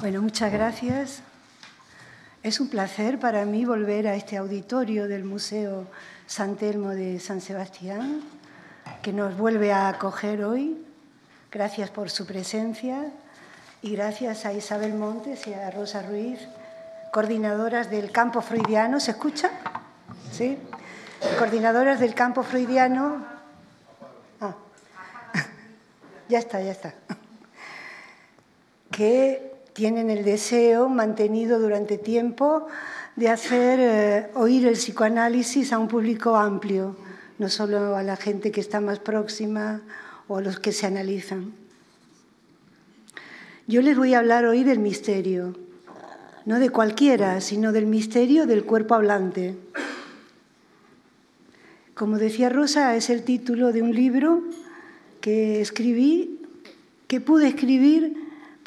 Bueno, muchas gracias. Es un placer para mí volver a este auditorio del Museo San Telmo de San Sebastián, que nos vuelve a acoger hoy. Gracias por su presencia y gracias a Isabel Montes y a Rosa Ruiz, coordinadoras del campo freudiano. ¿Se escucha? ¿Sí? Coordinadoras del campo freudiano. Ah. ya está, ya está. Que tienen el deseo mantenido durante tiempo de hacer eh, oír el psicoanálisis a un público amplio, no solo a la gente que está más próxima o a los que se analizan. Yo les voy a hablar hoy del misterio, no de cualquiera, sino del misterio del cuerpo hablante. Como decía Rosa, es el título de un libro que escribí, que pude escribir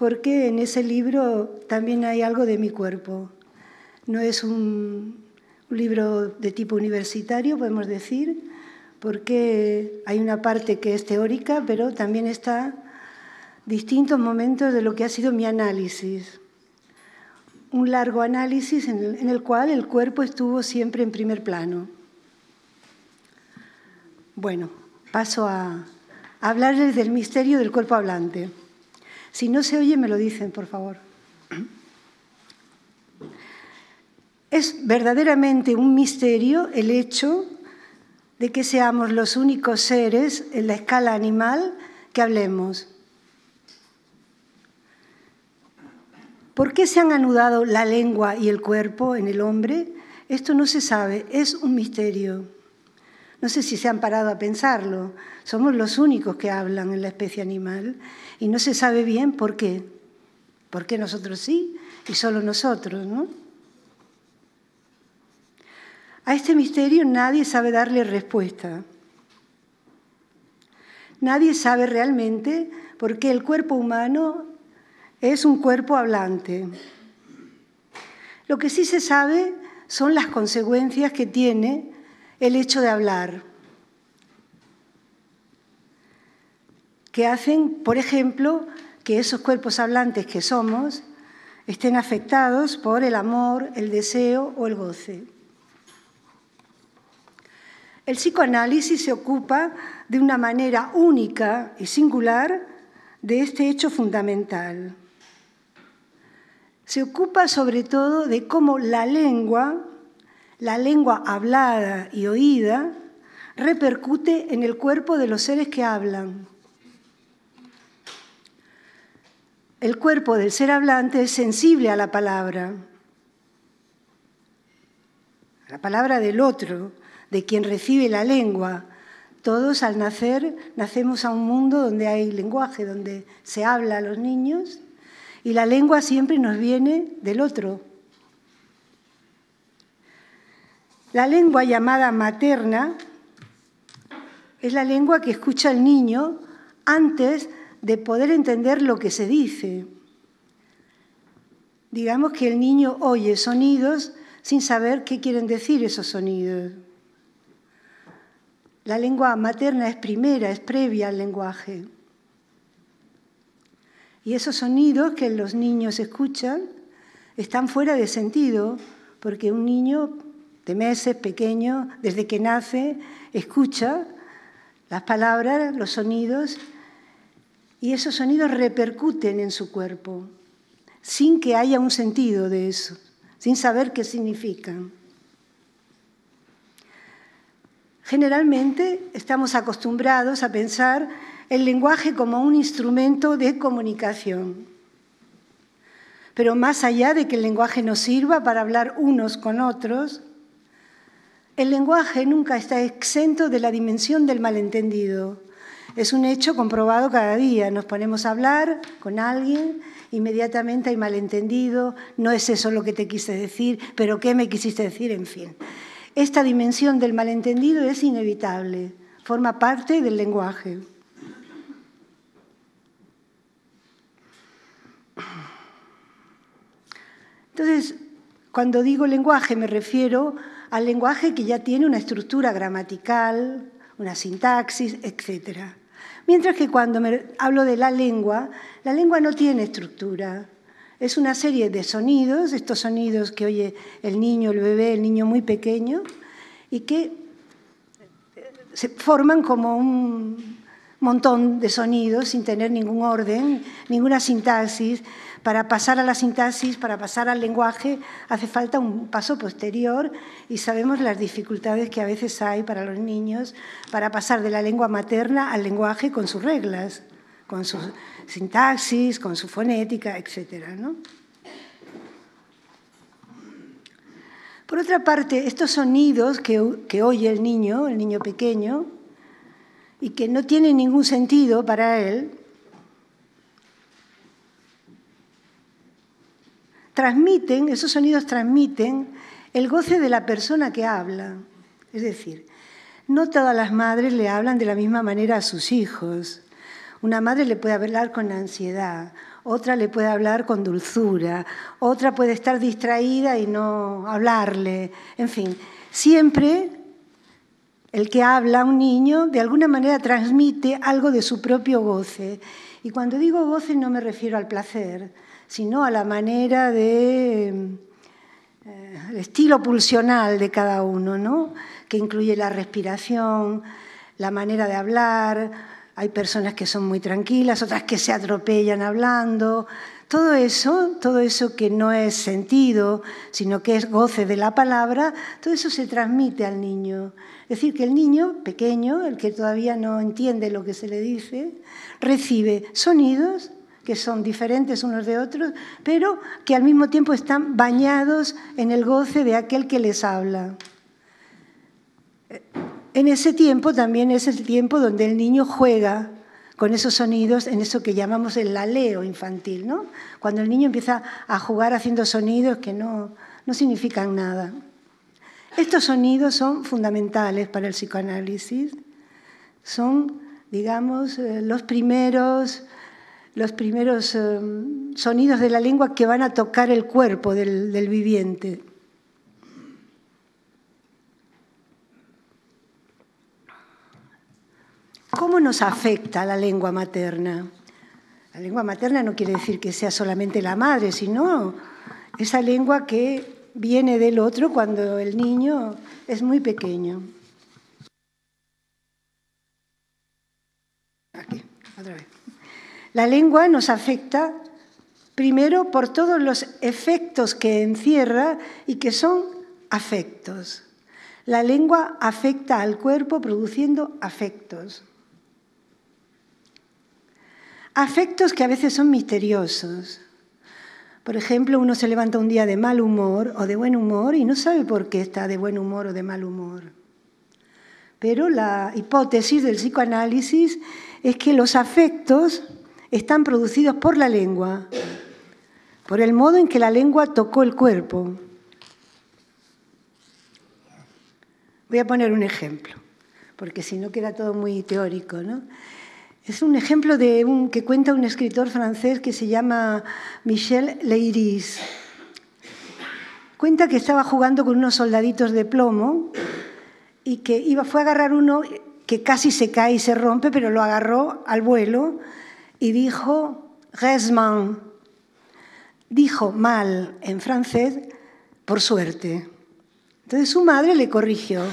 porque en ese libro también hay algo de mi cuerpo. No es un, libro de tipo universitario, podemos decir, porque hay una parte que es teórica, pero también está distintos momentos de lo que ha sido mi análisis. Un largo análisis en el, cual el cuerpo estuvo siempre en primer plano. Bueno, paso a hablarles del misterio del cuerpo hablante. Si no se oye, me lo dicen, por favor. Es verdaderamente un misterio el hecho de que seamos los únicos seres en la escala animal que hablemos. ¿Por qué se han anudado la lengua y el cuerpo en el hombre? Esto no se sabe, es un misterio. No sé si se han parado a pensarlo. Somos los únicos que hablan en la especie animal y no se sabe bien por qué. ¿Por qué nosotros sí y solo nosotros, no? A este misterio nadie sabe darle respuesta. Nadie sabe realmente por qué el cuerpo humano es un cuerpo hablante. Lo que sí se sabe son las consecuencias que tiene el hecho de hablar. que hacen, por ejemplo, que esos cuerpos hablantes que somos estén afectados por el amor, el deseo o el goce. El psicoanálisis se ocupa de una manera única y singular de este hecho fundamental. Se ocupa sobre todo de cómo la lengua, la lengua hablada y oída, repercute en el cuerpo de los seres que hablan. El cuerpo del ser hablante es sensible a la palabra, a la palabra del otro, de quien recibe la lengua. Todos al nacer nacemos a un mundo donde hay lenguaje, donde se habla a los niños y la lengua siempre nos viene del otro. La lengua llamada materna es la lengua que escucha el niño antes de de poder entender lo que se dice. Digamos que el niño oye sonidos sin saber qué quieren decir esos sonidos. La lengua materna es primera, es previa al lenguaje. Y esos sonidos que los niños escuchan están fuera de sentido, porque un niño de meses, pequeño, desde que nace, escucha las palabras, los sonidos y esos sonidos repercuten en su cuerpo, sin que haya un sentido de eso, sin saber qué significan. Generalmente estamos acostumbrados a pensar el lenguaje como un instrumento de comunicación. Pero más allá de que el lenguaje nos sirva para hablar unos con otros, el lenguaje nunca está exento de la dimensión del malentendido, es un hecho comprobado cada día. Nos ponemos a hablar con alguien, inmediatamente hay malentendido, no es eso lo que te quise decir, pero qué me quisiste decir, en fin. Esta dimensión del malentendido es inevitable, forma parte del lenguaje. Entonces, cuando digo lenguaje me refiero al lenguaje que ya tiene una estructura gramatical, una sintaxis, etc. Mientras que cuando me hablo de la lengua, la lengua no tiene estructura. Es una serie de sonidos, estos sonidos que oye el niño, el bebé, el niño muy pequeño, y que eh, se forman como un montón de sonidos sin tener ningún orden, ninguna sintaxis, para pasar a la sintaxis, para pasar al lenguaje, hace falta un paso posterior y sabemos las dificultades que a veces hay para los niños para pasar de la lengua materna al lenguaje con sus reglas, con su sintaxis, con su fonética, etc. Por otra parte, estos sonidos que, que oye el niño, el niño pequeño, y que no tienen ningún sentido para él, transmiten, esos sonidos transmiten el goce de la persona que habla. Es decir, no todas las madres le hablan de la misma manera a sus hijos. Una madre le puede hablar con ansiedad, otra le puede hablar con dulzura, otra puede estar distraída y no hablarle. En fin, siempre el que habla, a un niño, de alguna manera transmite algo de su propio goce. Y cuando digo goce no me refiero al placer, sino a la manera de eh, el estilo pulsional de cada uno, ¿no? que incluye la respiración, la manera de hablar, hay personas que son muy tranquilas, otras que se atropellan hablando, todo eso, todo eso que no es sentido, sino que es goce de la palabra, todo eso se transmite al niño. Es decir, que el niño pequeño, el que todavía no entiende lo que se le dice, recibe sonidos que son diferentes unos de otros, pero que al mismo tiempo están bañados en el goce de aquel que les habla. En ese tiempo también es el tiempo donde el niño juega con esos sonidos en eso que llamamos el laleo infantil, ¿no? Cuando el niño empieza a jugar haciendo sonidos que no, no significan nada. Estos sonidos son fundamentales para el psicoanálisis. Son, digamos, eh, los primeros los primeros eh, sonidos de la lengua que van a tocar el cuerpo del, del viviente. ¿Cómo nos afecta la lengua materna? La lengua materna no quiere decir que sea solamente la madre, sino esa lengua que viene del otro cuando el niño es muy pequeño. Aquí, otra vez. La lengua nos afecta primero por todos los efectos que encierra y que son afectos. La lengua afecta al cuerpo produciendo afectos. Afectos que a veces son misteriosos. Por ejemplo, uno se levanta un día de mal humor o de buen humor y no sabe por qué está de buen humor o de mal humor. Pero la hipótesis del psicoanálisis es que los afectos están producidos por la lengua, por el modo en que la lengua tocó el cuerpo. Voy a poner un ejemplo, porque si no queda todo muy teórico, Es un ejemplo que cuenta un escritor francés que se llama Michel Leiris. Cuenta que estaba jugando con unos soldaditos de plomo y que iba, fue a agarrar uno que casi se cae y se rompe, pero lo agarró al vuelo y dijo "Gesman", Dijo mal en francés, por suerte. Entonces su madre le corrigió,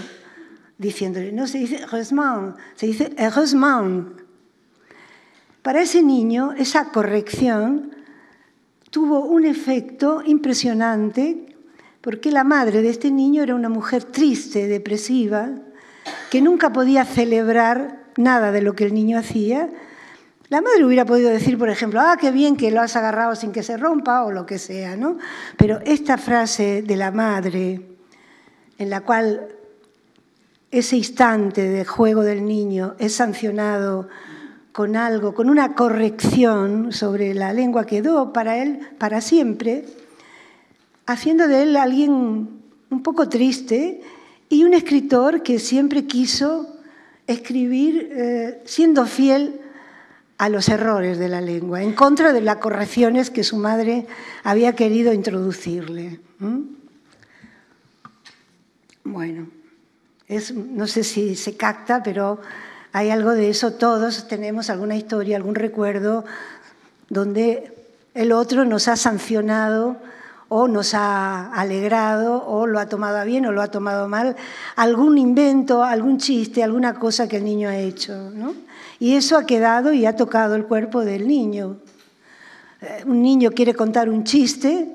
diciéndole, no se dice Gesman, se dice heureusement. Para ese niño, esa corrección tuvo un efecto impresionante porque la madre de este niño era una mujer triste, depresiva, que nunca podía celebrar nada de lo que el niño hacía, la madre hubiera podido decir, por ejemplo, ah, qué bien que lo has agarrado sin que se rompa o lo que sea, ¿no? Pero esta frase de la madre, en la cual ese instante de juego del niño es sancionado con algo, con una corrección sobre la lengua que quedó para él para siempre, haciendo de él alguien un poco triste y un escritor que siempre quiso escribir eh, siendo fiel a los errores de la lengua, en contra de las correcciones que su madre había querido introducirle. Bueno, no sé si se capta, pero hay algo de eso. Todos tenemos alguna historia, algún recuerdo donde el otro nos ha sancionado o nos ha alegrado o lo ha tomado bien o lo ha tomado mal, algún invento, algún chiste, alguna cosa que el niño ha hecho. ¿no? Y eso ha quedado y ha tocado el cuerpo del niño. Eh, un niño quiere contar un chiste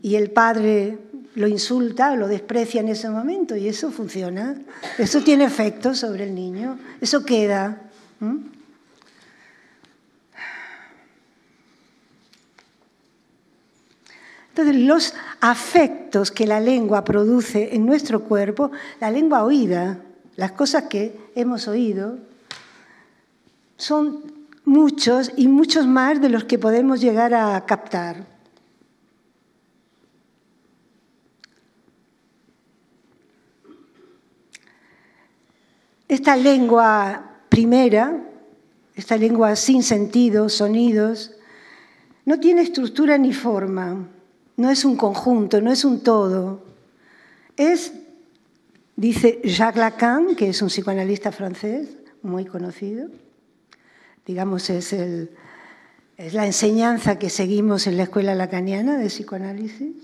y el padre lo insulta o lo desprecia en ese momento y eso funciona. Eso tiene efecto sobre el niño. Eso queda. Entonces, los afectos que la lengua produce en nuestro cuerpo, la lengua oída, las cosas que hemos oído, son muchos y muchos más de los que podemos llegar a captar. Esta lengua primera, esta lengua sin sentido, sonidos, no tiene estructura ni forma, no es un conjunto, no es un todo. Es, dice Jacques Lacan, que es un psicoanalista francés muy conocido, digamos, es, la enseñanza que seguimos en la escuela lacaniana de psicoanálisis.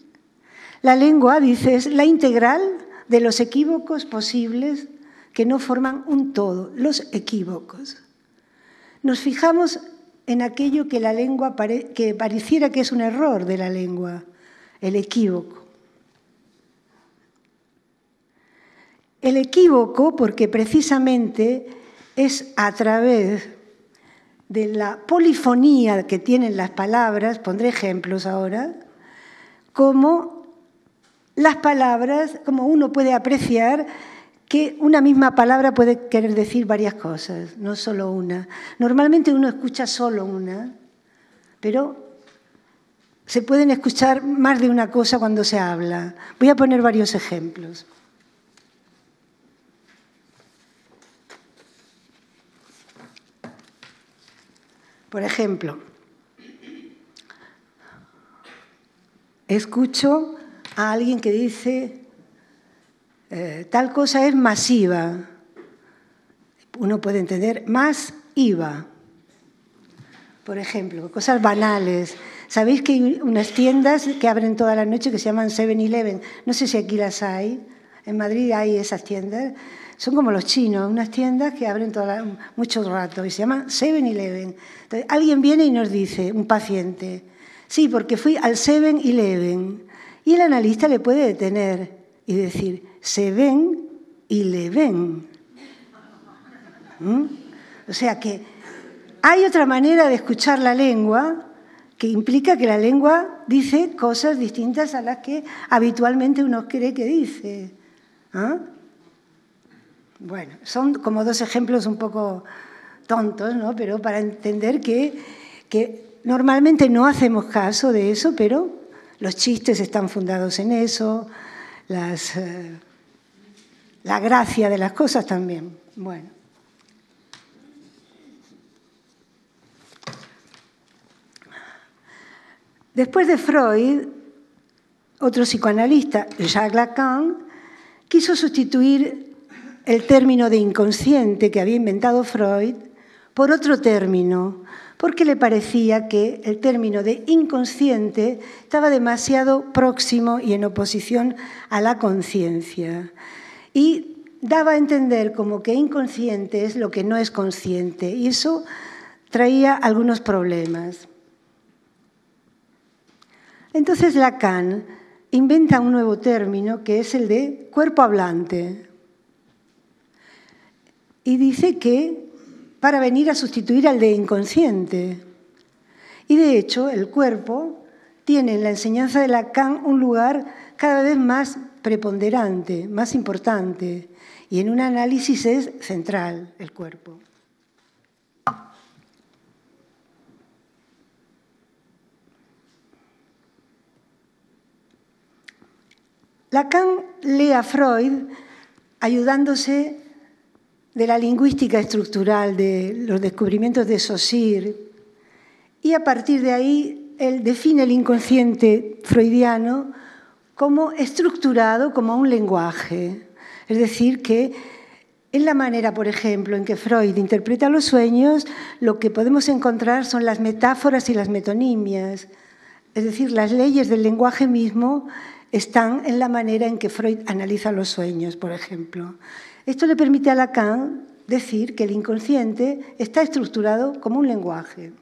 La lengua, dice, es la integral de los equívocos posibles que no forman un todo, los equívocos. Nos fijamos en aquello que la lengua que pareciera que es un error de la lengua, el equívoco. El equívoco porque precisamente es a través de la polifonía que tienen las palabras, pondré ejemplos ahora, como las palabras, como uno puede apreciar que una misma palabra puede querer decir varias cosas, no solo una. Normalmente uno escucha solo una, pero se pueden escuchar más de una cosa cuando se habla. Voy a poner varios ejemplos. Por ejemplo, escucho a alguien que dice, eh, tal cosa es masiva. Uno puede entender más IVA. Por ejemplo, cosas banales. ¿Sabéis que hay unas tiendas que abren toda la noche que se llaman 7-Eleven? No sé si aquí las hay. En Madrid hay esas tiendas son como los chinos, unas tiendas que abren mucho rato y se llaman 7-Eleven. Entonces, alguien viene y nos dice, un paciente, sí, porque fui al 7-Eleven. Y el analista le puede detener y decir, se ven y le ven. ¿Mm? O sea que hay otra manera de escuchar la lengua que implica que la lengua dice cosas distintas a las que habitualmente uno cree que dice. ¿ah? Bueno, son como dos ejemplos un poco tontos, ¿no? Pero para entender que, normalmente no hacemos caso de eso, pero los chistes están fundados en eso, las, eh, la gracia de las cosas también. Bueno. Después de Freud, otro psicoanalista, Jacques Lacan, quiso sustituir el término de inconsciente que había inventado Freud por otro término, porque le parecía que el término de inconsciente estaba demasiado próximo y en oposición a la conciencia. Y daba a entender como que inconsciente es lo que no es consciente, y eso traía algunos problemas. Entonces Lacan inventa un nuevo término que es el de cuerpo hablante y dice que para venir a sustituir al de inconsciente. Y de hecho, el cuerpo tiene en la enseñanza de Lacan un lugar cada vez más preponderante, más importante, y en un análisis es central el cuerpo. Lacan lee a Freud ayudándose de la lingüística estructural, de los descubrimientos de Saussure, y a partir de ahí él define el inconsciente freudiano como estructurado como un lenguaje. Es decir, que en la manera, por ejemplo, en que Freud interpreta los sueños, lo que podemos encontrar son las metáforas y las metonimias. Es decir, las leyes del lenguaje mismo están en la manera en que Freud analiza los sueños, por ejemplo. Esto le permite a Lacan decir que el inconsciente está estructurado como un lenguaje.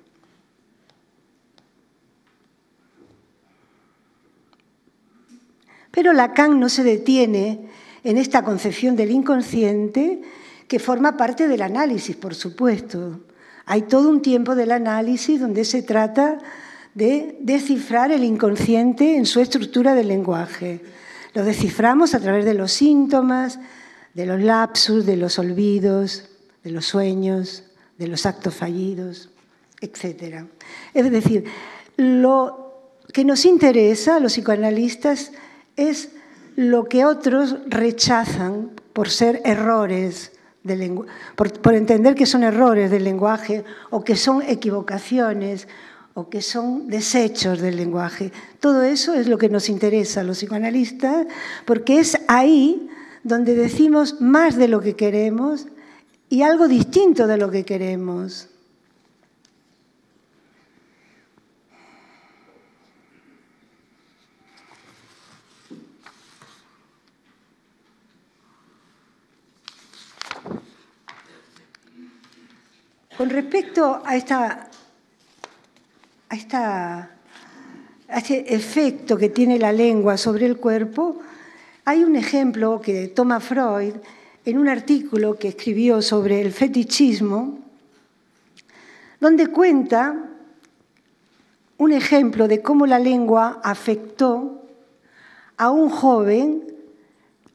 Pero Lacan no se detiene en esta concepción del inconsciente que forma parte del análisis, por supuesto. Hay todo un tiempo del análisis donde se trata de descifrar el inconsciente en su estructura del lenguaje. Lo desciframos a través de los síntomas, de los lapsus, de los olvidos, de los sueños, de los actos fallidos, etcétera. Es decir, lo que nos interesa a los psicoanalistas es lo que otros rechazan por ser errores, de por entender que son errores del lenguaje o que son equivocaciones o que son desechos del lenguaje. Todo eso es lo que nos interesa a los psicoanalistas porque es ahí donde decimos más de lo que queremos y algo distinto de lo que queremos. Con respecto a, esta, a este efecto que tiene la lengua sobre el cuerpo, hay un ejemplo que toma Freud en un artículo que escribió sobre el fetichismo, donde cuenta un ejemplo de cómo la lengua afectó a un joven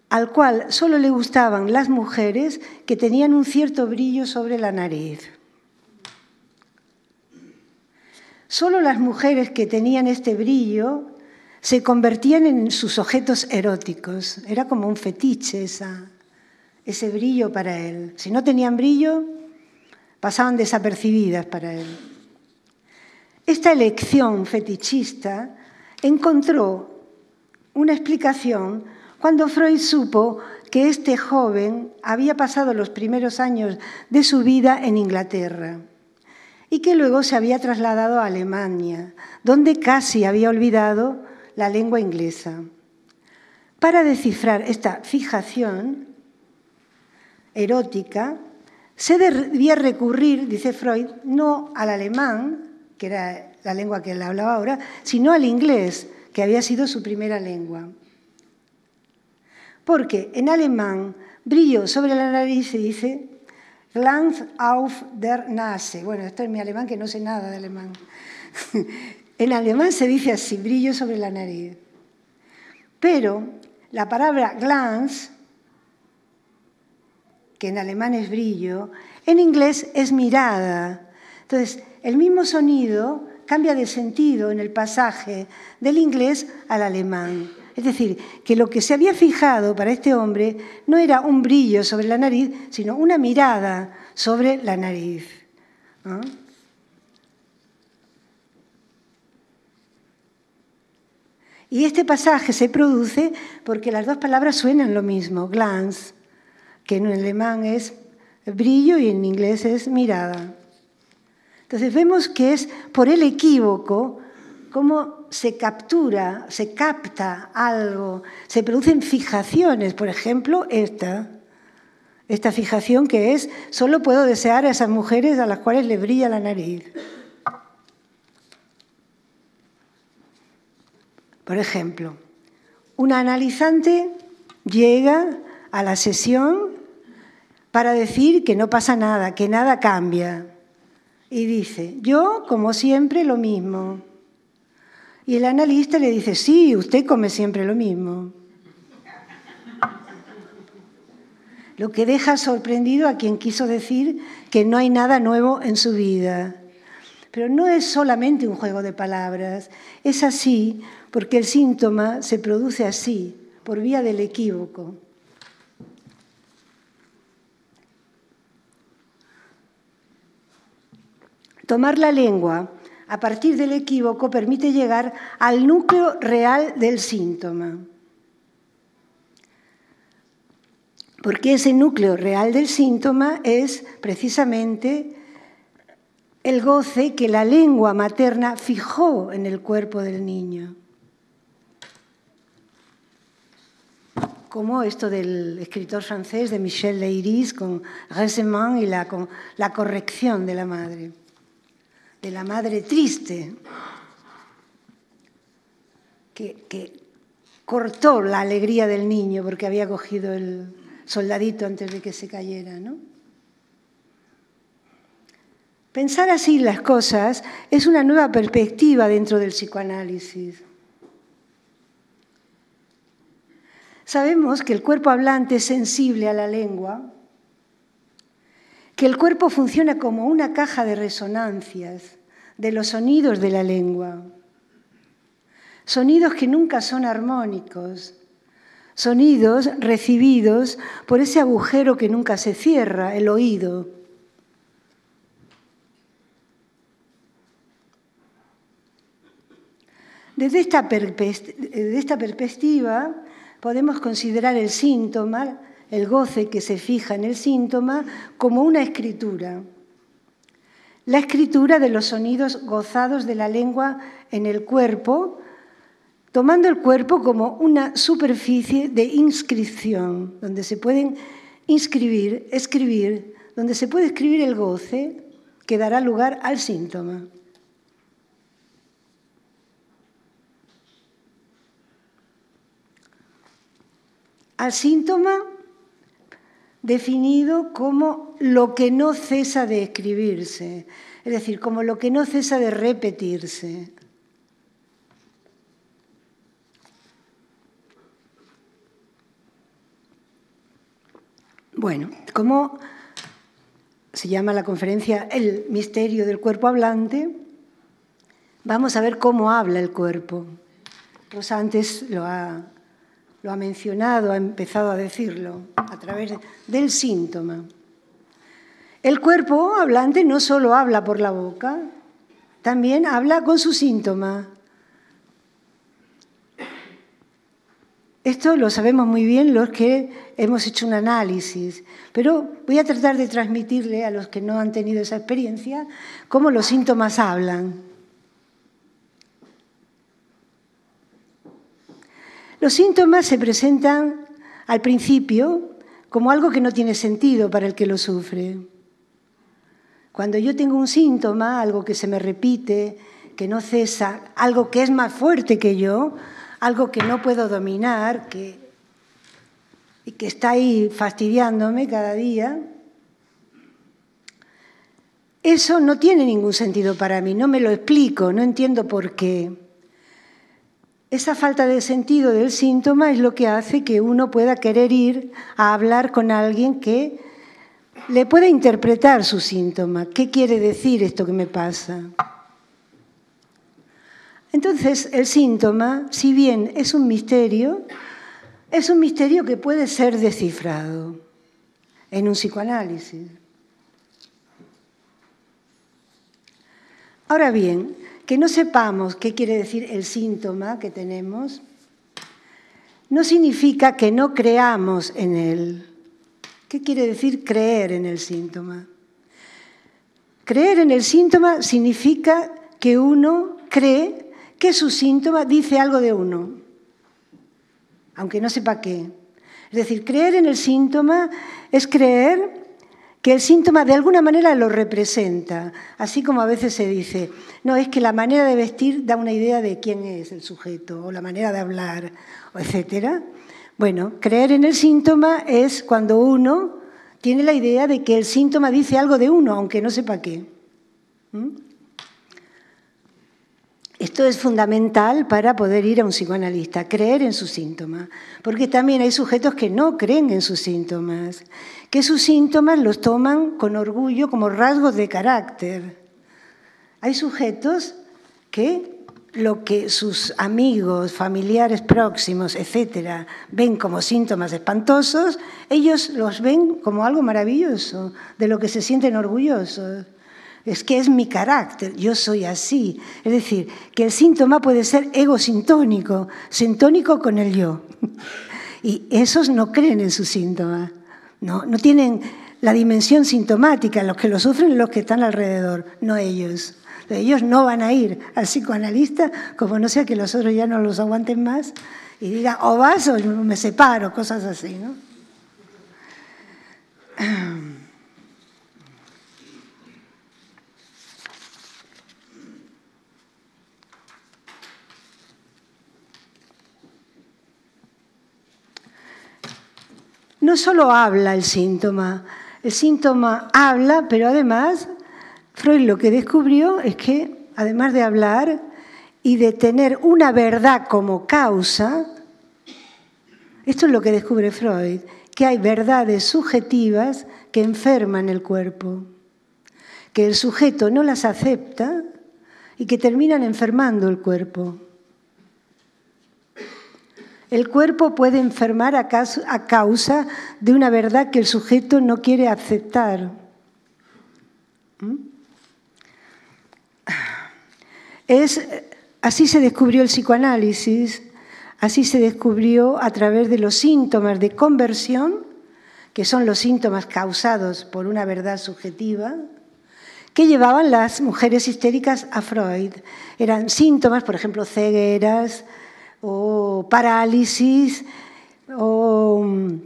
al cual solo le gustaban las mujeres que tenían un cierto brillo sobre la nariz. Solo las mujeres que tenían este brillo se convertían en sus objetos eróticos. Era como un fetiche ese brillo para él. Si no tenían brillo, pasaban desapercibidas para él. Esta elección fetichista encontró una explicación cuando Freud supo que este joven había pasado los primeros años de su vida en Inglaterra y que luego se había trasladado a Alemania, donde casi había olvidado la lengua inglesa. Para descifrar esta fijación erótica, se debía recurrir, dice Freud, no al alemán, que era la lengua que él hablaba ahora, sino al inglés, que había sido su primera lengua. Porque en alemán, brillo sobre la nariz se dice Glanz auf der Nase. Bueno, esto es mi alemán, que no sé nada de alemán. En alemán se dice así, brillo sobre la nariz. Pero la palabra glanz, que en alemán es brillo, en inglés es mirada. Entonces, el mismo sonido cambia de sentido en el pasaje del inglés al alemán. Es decir, que lo que se había fijado para este hombre no era un brillo sobre la nariz, sino una mirada sobre la nariz. Y este pasaje se produce porque las dos palabras suenan lo mismo, glance, que en alemán es brillo y en inglés es mirada. Entonces vemos que es por el equívoco cómo se captura, se capta algo, se producen fijaciones, por ejemplo, esta, esta fijación que es, solo puedo desear a esas mujeres a las cuales le brilla la nariz. Por ejemplo, un analizante llega a la sesión para decir que no pasa nada, que nada cambia. Y dice, yo como siempre lo mismo. Y el analista le dice, sí, usted come siempre lo mismo. Lo que deja sorprendido a quien quiso decir que no hay nada nuevo en su vida. Pero no es solamente un juego de palabras, es así porque el síntoma se produce así, por vía del equívoco. Tomar la lengua a partir del equívoco permite llegar al núcleo real del síntoma. Porque ese núcleo real del síntoma es precisamente el goce que la lengua materna fijó en el cuerpo del niño. como esto del escritor francés de Michel Leiris con récemment y la, corrección de la madre, de la madre triste, que, cortó la alegría del niño porque había cogido el soldadito antes de que se cayera, Pensar así las cosas es una nueva perspectiva dentro del psicoanálisis. Sabemos que el cuerpo hablante es sensible a la lengua, que el cuerpo funciona como una caja de resonancias de los sonidos de la lengua, sonidos que nunca son armónicos, sonidos recibidos por ese agujero que nunca se cierra, el oído. Desde esta, perspectiva, podemos considerar el síntoma, el goce que se fija en el síntoma, como una escritura. La escritura de los sonidos gozados de la lengua en el cuerpo, tomando el cuerpo como una superficie de inscripción, donde se pueden inscribir, escribir, donde se puede escribir el goce que dará lugar al síntoma. al síntoma definido como lo que no cesa de escribirse, es decir, como lo que no cesa de repetirse. Bueno, como se llama la conferencia El misterio del cuerpo hablante, vamos a ver cómo habla el cuerpo. Rosa antes lo ha lo ha mencionado, ha empezado a decirlo, a través del síntoma. El cuerpo hablante no solo habla por la boca, también habla con su síntoma. Esto lo sabemos muy bien los que hemos hecho un análisis, pero voy a tratar de transmitirle a los que no han tenido esa experiencia cómo los síntomas hablan. Los síntomas se presentan al principio como algo que no tiene sentido para el que lo sufre. Cuando yo tengo un síntoma, algo que se me repite, que no cesa, algo que es más fuerte que yo, algo que no puedo dominar, que, que está ahí fastidiándome cada día, eso no tiene ningún sentido para mí, no me lo explico, no entiendo por qué. Esa falta de sentido del síntoma es lo que hace que uno pueda querer ir a hablar con alguien que le pueda interpretar su síntoma. ¿Qué quiere decir esto que me pasa? Entonces, el síntoma, si bien es un misterio, es un misterio que puede ser descifrado en un psicoanálisis. Ahora bien, que no sepamos qué quiere decir el síntoma que tenemos, no significa que no creamos en él. ¿Qué quiere decir creer en el síntoma? Creer en el síntoma significa que uno cree que su síntoma dice algo de uno, aunque no sepa qué. Es decir, creer en el síntoma es creer que el síntoma de alguna manera lo representa, así como a veces se dice, no, es que la manera de vestir da una idea de quién es el sujeto, o la manera de hablar, etc. Bueno, creer en el síntoma es cuando uno tiene la idea de que el síntoma dice algo de uno, aunque no sepa qué. ¿Mm? Esto es fundamental para poder ir a un psicoanalista, creer en sus síntomas, porque también hay sujetos que no creen en sus síntomas, que sus síntomas los toman con orgullo como rasgos de carácter. Hay sujetos que lo que sus amigos, familiares próximos, etcétera, ven como síntomas espantosos, ellos los ven como algo maravilloso, de lo que se sienten orgullosos. Es que es mi carácter, yo soy así. Es decir, que el síntoma puede ser egosintónico, sintónico con el yo. Y esos no creen en su síntoma, no, no tienen la dimensión sintomática, los que lo sufren los que están alrededor, no ellos. Ellos no van a ir al psicoanalista como no sea que los otros ya no los aguanten más y digan, o oh, vas o me separo, cosas así, ¿no? no solo habla el síntoma, el síntoma habla, pero además Freud lo que descubrió es que, además de hablar y de tener una verdad como causa, esto es lo que descubre Freud, que hay verdades subjetivas que enferman el cuerpo, que el sujeto no las acepta y que terminan enfermando el cuerpo. El cuerpo puede enfermar a, causa de una verdad que el sujeto no quiere aceptar. ¿Mm? así se descubrió el psicoanálisis, así se descubrió a través de los síntomas de conversión, que son los síntomas causados por una verdad subjetiva, que llevaban las mujeres histéricas a Freud. Eran síntomas, por ejemplo, cegueras, o parálisis o, mm,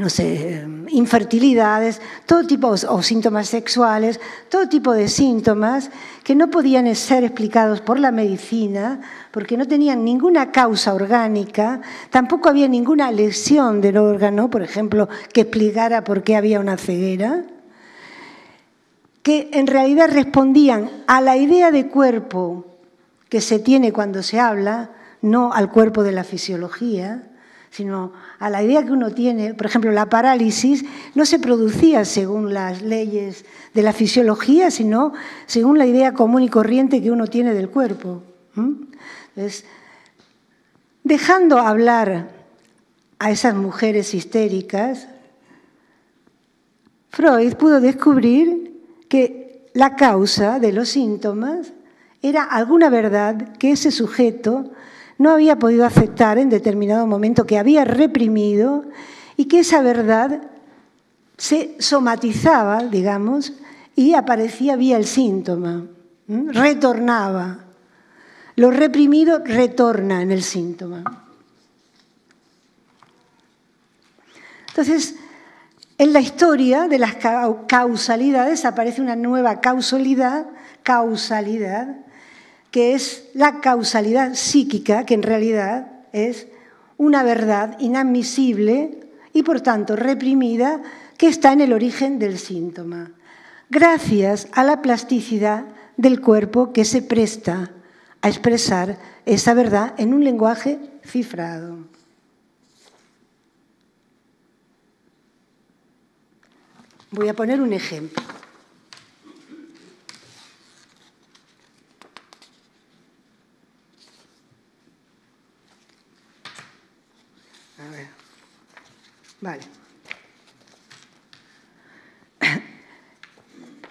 no sé, infertilidades, todo tipo, o síntomas sexuales, todo tipo de síntomas que no podían ser explicados por la medicina porque no tenían ninguna causa orgánica, tampoco había ninguna lesión del órgano, por ejemplo, que explicara por qué había una ceguera que en realidad respondían a la idea de cuerpo que se tiene cuando se habla no al cuerpo de la fisiología, sino a la idea que uno tiene. Por ejemplo, la parálisis no se producía según las leyes de la fisiología, sino según la idea común y corriente que uno tiene del cuerpo. dejando hablar a esas mujeres histéricas, Freud pudo descubrir que la causa de los síntomas era alguna verdad que ese sujeto no había podido aceptar en determinado momento, que había reprimido y que esa verdad se somatizaba, digamos, y aparecía vía el síntoma, retornaba. Lo reprimido retorna en el síntoma. Entonces, en la historia de las causalidades aparece una nueva causalidad, causalidad que es la causalidad psíquica, que en realidad es una verdad inadmisible y por tanto reprimida que está en el origen del síntoma, gracias a la plasticidad del cuerpo que se presta a expresar esa verdad en un lenguaje cifrado. Voy a poner un ejemplo. Vale.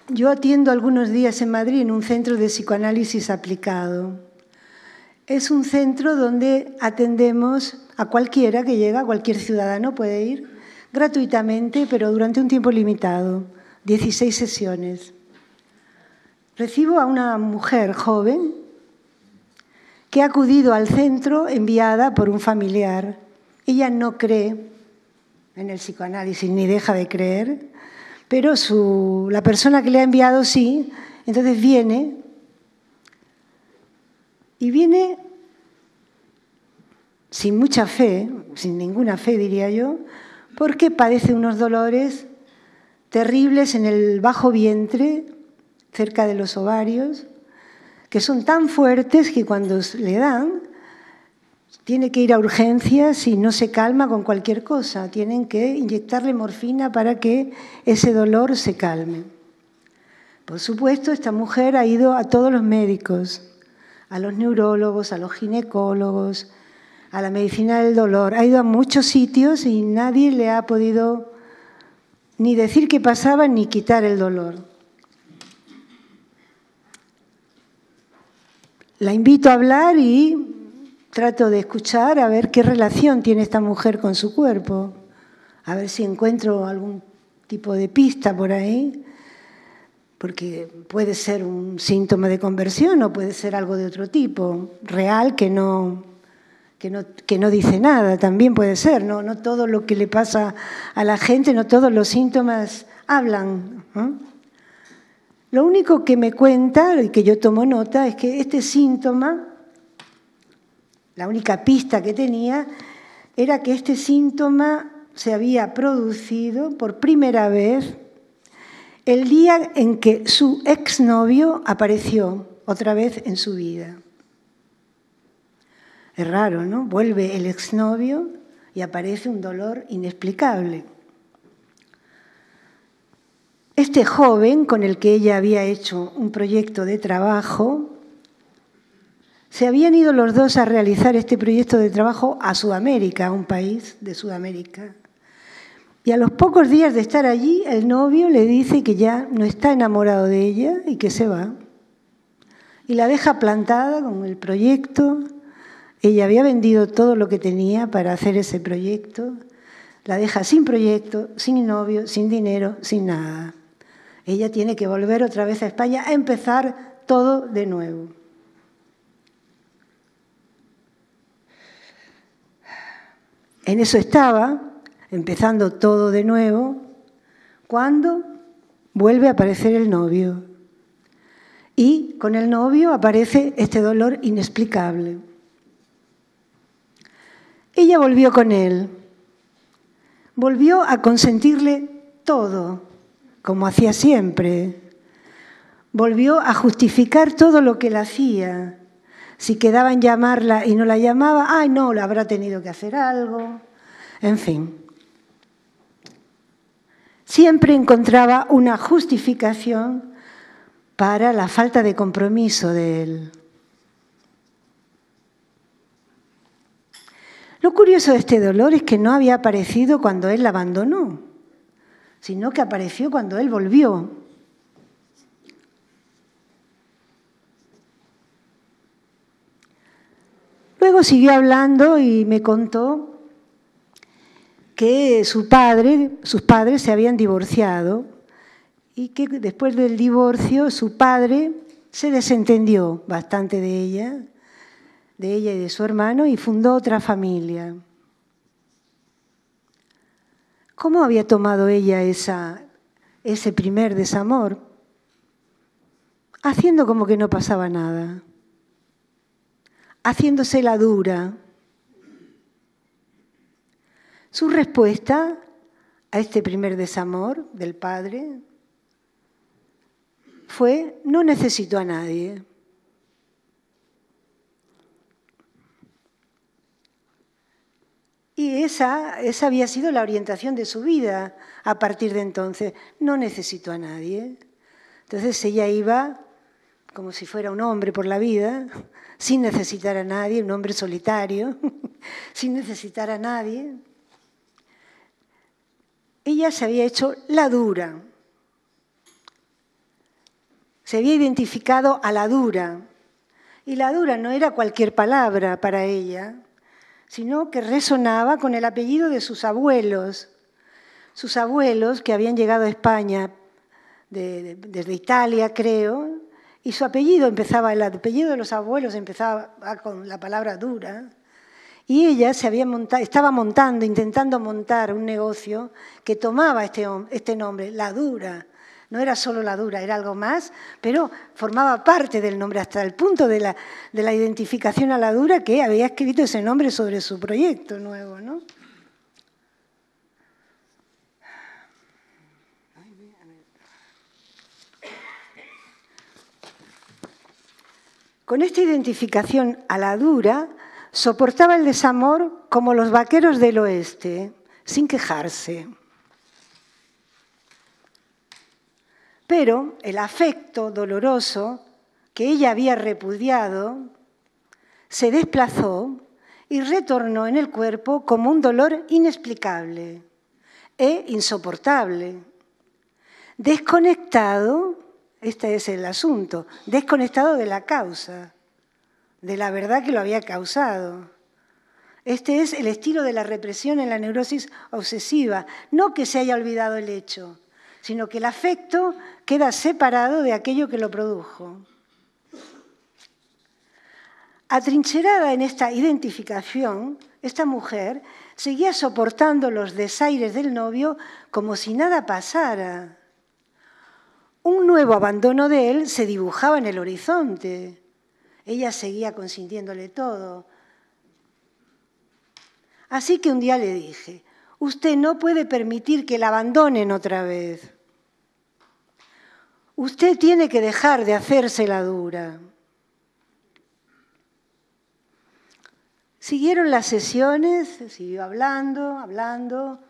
Yo atiendo algunos días en Madrid en un centro de psicoanálisis aplicado. Es un centro donde atendemos a cualquiera que llega, cualquier ciudadano puede ir, gratuitamente, pero durante un tiempo limitado, 16 sesiones. Recibo a una mujer joven que ha acudido al centro enviada por un familiar. Ella no cree en el psicoanálisis, ni deja de creer, pero la persona que le ha enviado sí, entonces viene y viene sin mucha fe, sin ninguna fe diría yo, porque padece unos dolores terribles en el bajo vientre, cerca de los ovarios, que son tan fuertes que cuando le dan tiene que ir a urgencias y no se calma con cualquier cosa. Tienen que inyectarle morfina para que ese dolor se calme. Por supuesto, esta mujer ha ido a todos los médicos, a los neurólogos, a los ginecólogos, a la medicina del dolor. Ha ido a muchos sitios y nadie le ha podido ni decir qué pasaba ni quitar el dolor. La invito a hablar y trato de escuchar a ver qué relación tiene esta mujer con su cuerpo, a ver si encuentro algún tipo de pista por ahí, porque puede ser un síntoma de conversión o puede ser algo de otro tipo, real que no, que no, dice nada, también puede ser, ¿no? todo lo que le pasa a la gente, no todos los síntomas hablan. Lo único que me cuenta y que yo tomo nota es que este síntoma la única pista que tenía era que este síntoma se había producido por primera vez el día en que su exnovio apareció otra vez en su vida. Es raro, ¿no? Vuelve el exnovio y aparece un dolor inexplicable. Este joven con el que ella había hecho un proyecto de trabajo se habían ido los dos a realizar este proyecto de trabajo a Sudamérica, a un país de Sudamérica. Y a los pocos días de estar allí, el novio le dice que ya no está enamorado de ella y que se va. Y la deja plantada con el proyecto. Ella había vendido todo lo que tenía para hacer ese proyecto. La deja sin proyecto, sin novio, sin dinero, sin nada. Ella tiene que volver otra vez a España a empezar todo de nuevo. En eso estaba, empezando todo de nuevo, cuando vuelve a aparecer el novio. Y con el novio aparece este dolor inexplicable. Ella volvió con él. Volvió a consentirle todo, como hacía siempre. Volvió a justificar todo lo que él hacía, si quedaba en llamarla y no la llamaba, ay no, le habrá tenido que hacer algo. En fin. Siempre encontraba una justificación para la falta de compromiso de él. Lo curioso de este dolor es que no había aparecido cuando él la abandonó, sino que apareció cuando él volvió. Luego siguió hablando y me contó que su padre, sus padres se habían divorciado y que después del divorcio su padre se desentendió bastante de ella, de ella y de su hermano y fundó otra familia. ¿Cómo había tomado ella ese primer desamor? Haciendo como que no pasaba nada haciéndose la dura. Su respuesta a este primer desamor del padre fue, no necesito a nadie. Y esa, esa había sido la orientación de su vida a partir de entonces. No necesito a nadie. Entonces ella iba como si fuera un hombre por la vida, sin necesitar a nadie, un hombre solitario, sin necesitar a nadie. Ella se había hecho la dura, se había identificado a la dura, y la dura no era cualquier palabra para ella, sino que resonaba con el apellido de sus abuelos, sus abuelos que habían llegado a España desde Italia, creo, y su apellido empezaba, el apellido de los abuelos empezaba con la palabra dura. Y ella se había estaba montando, intentando montar un negocio que tomaba este, este nombre, La Dura. No era solo La Dura, era algo más, pero formaba parte del nombre hasta el punto de la, de la identificación a La Dura que había escrito ese nombre sobre su proyecto nuevo, ¿no? Con esta identificación a la dura, soportaba el desamor como los vaqueros del oeste, sin quejarse. Pero el afecto doloroso que ella había repudiado se desplazó y retornó en el cuerpo como un dolor inexplicable e insoportable, desconectado este es el asunto, desconectado de la causa, de la verdad que lo había causado. Este es el estilo de la represión en la neurosis obsesiva, no que se haya olvidado el hecho, sino que el afecto queda separado de aquello que lo produjo. Atrincherada en esta identificación, esta mujer seguía soportando los desaires del novio como si nada pasara. Un nuevo abandono de él se dibujaba en el horizonte. Ella seguía consintiéndole todo. Así que un día le dije, usted no puede permitir que la abandonen otra vez. Usted tiene que dejar de hacerse la dura. Siguieron las sesiones, siguió hablando, hablando,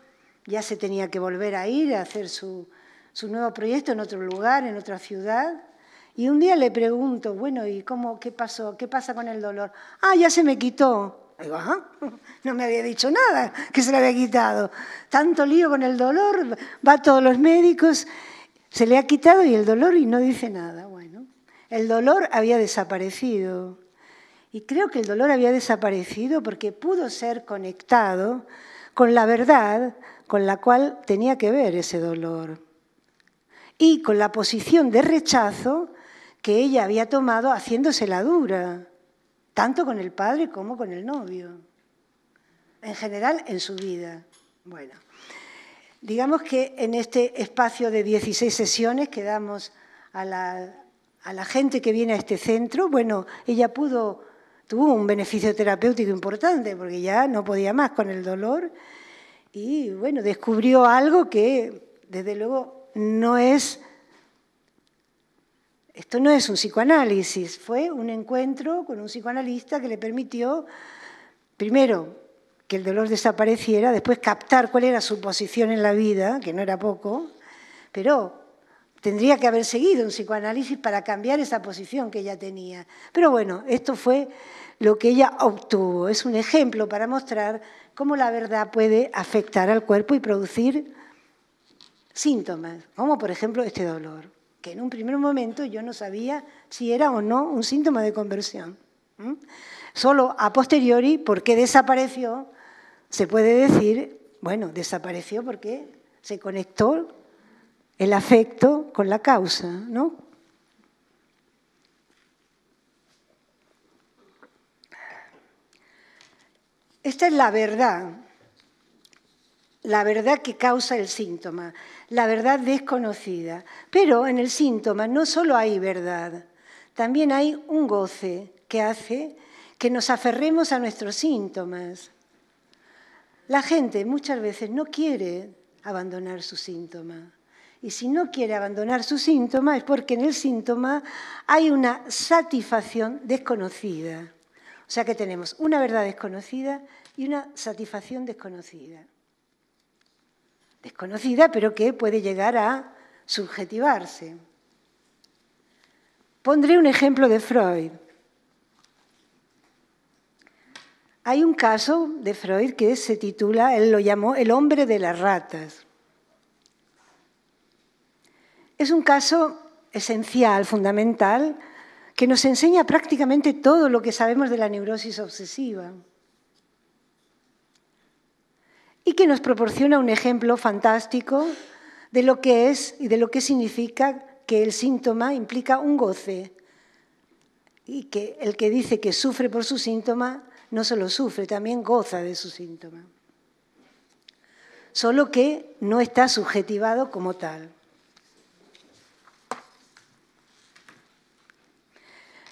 ya se tenía que volver a ir a hacer su, su nuevo proyecto en otro lugar, en otra ciudad. Y un día le pregunto, bueno, ¿y cómo, qué pasó? ¿Qué pasa con el dolor? Ah, ya se me quitó. Ah, no me había dicho nada que se le había quitado. Tanto lío con el dolor, va a todos los médicos, se le ha quitado y el dolor y no dice nada. Bueno, el dolor había desaparecido. Y creo que el dolor había desaparecido porque pudo ser conectado con la verdad con la cual tenía que ver ese dolor y con la posición de rechazo que ella había tomado haciéndose la dura, tanto con el padre como con el novio, en general en su vida. Bueno, digamos que en este espacio de 16 sesiones que damos a la, a la gente que viene a este centro, bueno, ella pudo, tuvo un beneficio terapéutico importante porque ya no podía más con el dolor y bueno, descubrió algo que desde luego no es, esto no es un psicoanálisis, fue un encuentro con un psicoanalista que le permitió, primero, que el dolor desapareciera, después captar cuál era su posición en la vida, que no era poco, pero tendría que haber seguido un psicoanálisis para cambiar esa posición que ella tenía. Pero bueno, esto fue lo que ella obtuvo. Es un ejemplo para mostrar cómo la verdad puede afectar al cuerpo y producir síntomas, como por ejemplo este dolor, que en un primer momento yo no sabía si era o no un síntoma de conversión. Solo a posteriori, porque desapareció, se puede decir, bueno, desapareció porque se conectó el afecto con la causa, ¿no? Esta es la verdad, la verdad que causa el síntoma la verdad desconocida. Pero en el síntoma no solo hay verdad, también hay un goce que hace que nos aferremos a nuestros síntomas. La gente muchas veces no quiere abandonar su síntoma. Y si no quiere abandonar su síntoma es porque en el síntoma hay una satisfacción desconocida. O sea que tenemos una verdad desconocida y una satisfacción desconocida desconocida, pero que puede llegar a subjetivarse. Pondré un ejemplo de Freud. Hay un caso de Freud que se titula, él lo llamó El hombre de las ratas. Es un caso esencial, fundamental, que nos enseña prácticamente todo lo que sabemos de la neurosis obsesiva y que nos proporciona un ejemplo fantástico de lo que es y de lo que significa que el síntoma implica un goce y que el que dice que sufre por su síntoma no solo sufre, también goza de su síntoma. Solo que no está subjetivado como tal.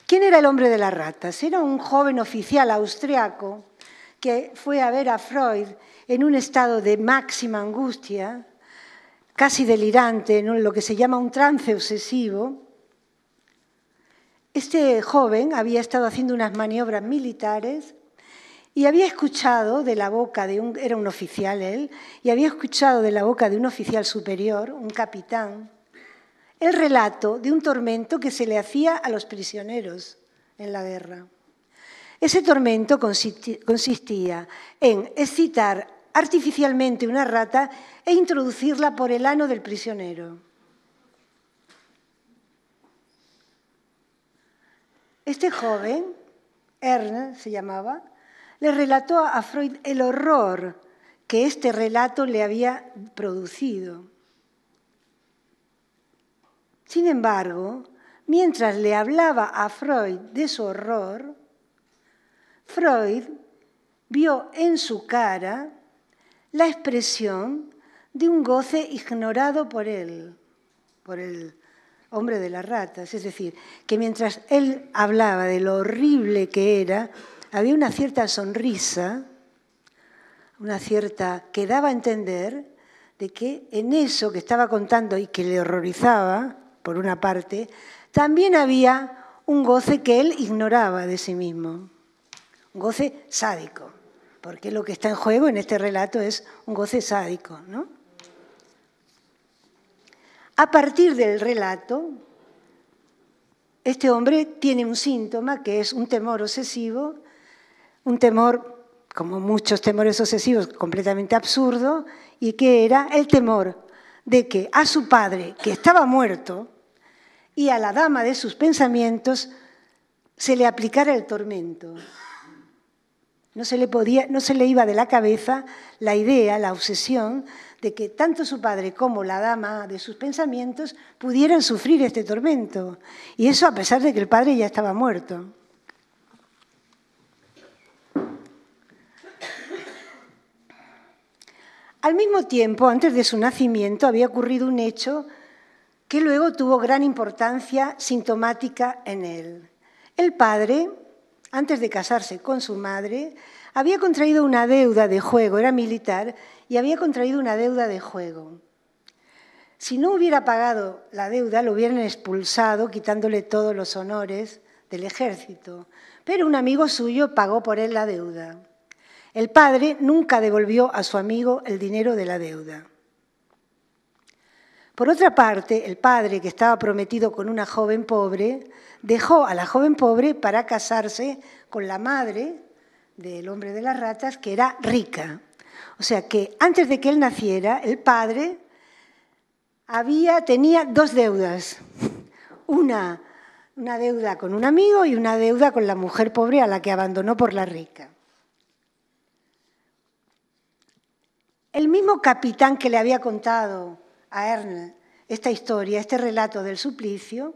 ¿Quién era el hombre de las ratas? Era un joven oficial austriaco que fue a ver a Freud en un estado de máxima angustia, casi delirante, en lo que se llama un trance obsesivo, este joven había estado haciendo unas maniobras militares y había escuchado de la boca de un, era un oficial él, y había escuchado de la boca de un oficial superior, un capitán, el relato de un tormento que se le hacía a los prisioneros en la guerra. Ese tormento consistía en excitar artificialmente una rata e introducirla por el ano del prisionero. Este joven, ernest se llamaba, le relató a Freud el horror que este relato le había producido. Sin embargo, mientras le hablaba a Freud de su horror, Freud vio en su cara la expresión de un goce ignorado por él, por el hombre de las ratas. Es decir, que mientras él hablaba de lo horrible que era, había una cierta sonrisa, una cierta que daba a entender de que en eso que estaba contando y que le horrorizaba, por una parte, también había un goce que él ignoraba de sí mismo, un goce sádico porque lo que está en juego en este relato es un goce sádico. A partir del relato, este hombre tiene un síntoma que es un temor obsesivo, un temor, como muchos temores obsesivos, completamente absurdo, y que era el temor de que a su padre, que estaba muerto, y a la dama de sus pensamientos se le aplicara el tormento. No se, le podía, no se le iba de la cabeza la idea, la obsesión de que tanto su padre como la dama de sus pensamientos pudieran sufrir este tormento. Y eso a pesar de que el padre ya estaba muerto. Al mismo tiempo, antes de su nacimiento, había ocurrido un hecho que luego tuvo gran importancia sintomática en él. El padre antes de casarse con su madre, había contraído una deuda de juego, era militar, y había contraído una deuda de juego. Si no hubiera pagado la deuda, lo hubieran expulsado, quitándole todos los honores del ejército. Pero un amigo suyo pagó por él la deuda. El padre nunca devolvió a su amigo el dinero de la deuda. Por otra parte, el padre, que estaba prometido con una joven pobre, dejó a la joven pobre para casarse con la madre del hombre de las ratas, que era rica. O sea que antes de que él naciera, el padre había, tenía dos deudas. Una, una deuda con un amigo y una deuda con la mujer pobre a la que abandonó por la rica. El mismo capitán que le había contado a Ernst esta historia, este relato del suplicio,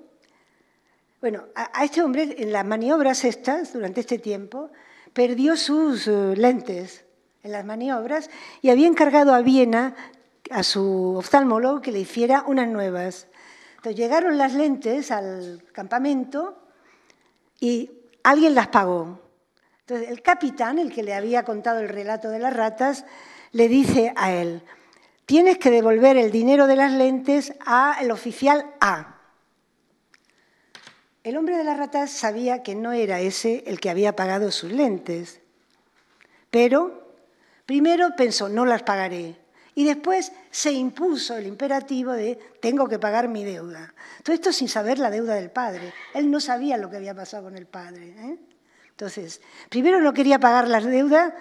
bueno, a, este hombre en las maniobras estas, durante este tiempo, perdió sus eh, lentes en las maniobras y había encargado a Viena a su oftalmólogo que le hiciera unas nuevas. Entonces llegaron las lentes al campamento y alguien las pagó. Entonces el capitán, el que le había contado el relato de las ratas, le dice a él, tienes que devolver el dinero de las lentes al oficial A. El hombre de las ratas sabía que no era ese el que había pagado sus lentes, pero primero pensó, no las pagaré, y después se impuso el imperativo de tengo que pagar mi deuda. Todo esto sin saber la deuda del padre. Él no sabía lo que había pasado con el padre. ¿eh? Entonces, primero no quería pagar las deudas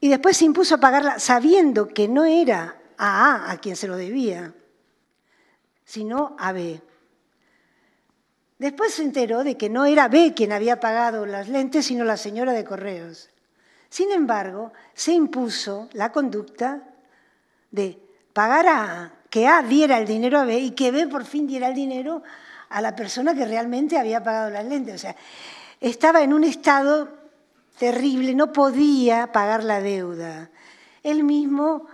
y después se impuso a pagarla sabiendo que no era a A, a quien se lo debía, sino a B. Después se enteró de que no era B quien había pagado las lentes, sino la señora de correos. Sin embargo, se impuso la conducta de pagar a A, que A diera el dinero a B y que B por fin diera el dinero a la persona que realmente había pagado las lentes. O sea, estaba en un estado terrible, no podía pagar la deuda. Él mismo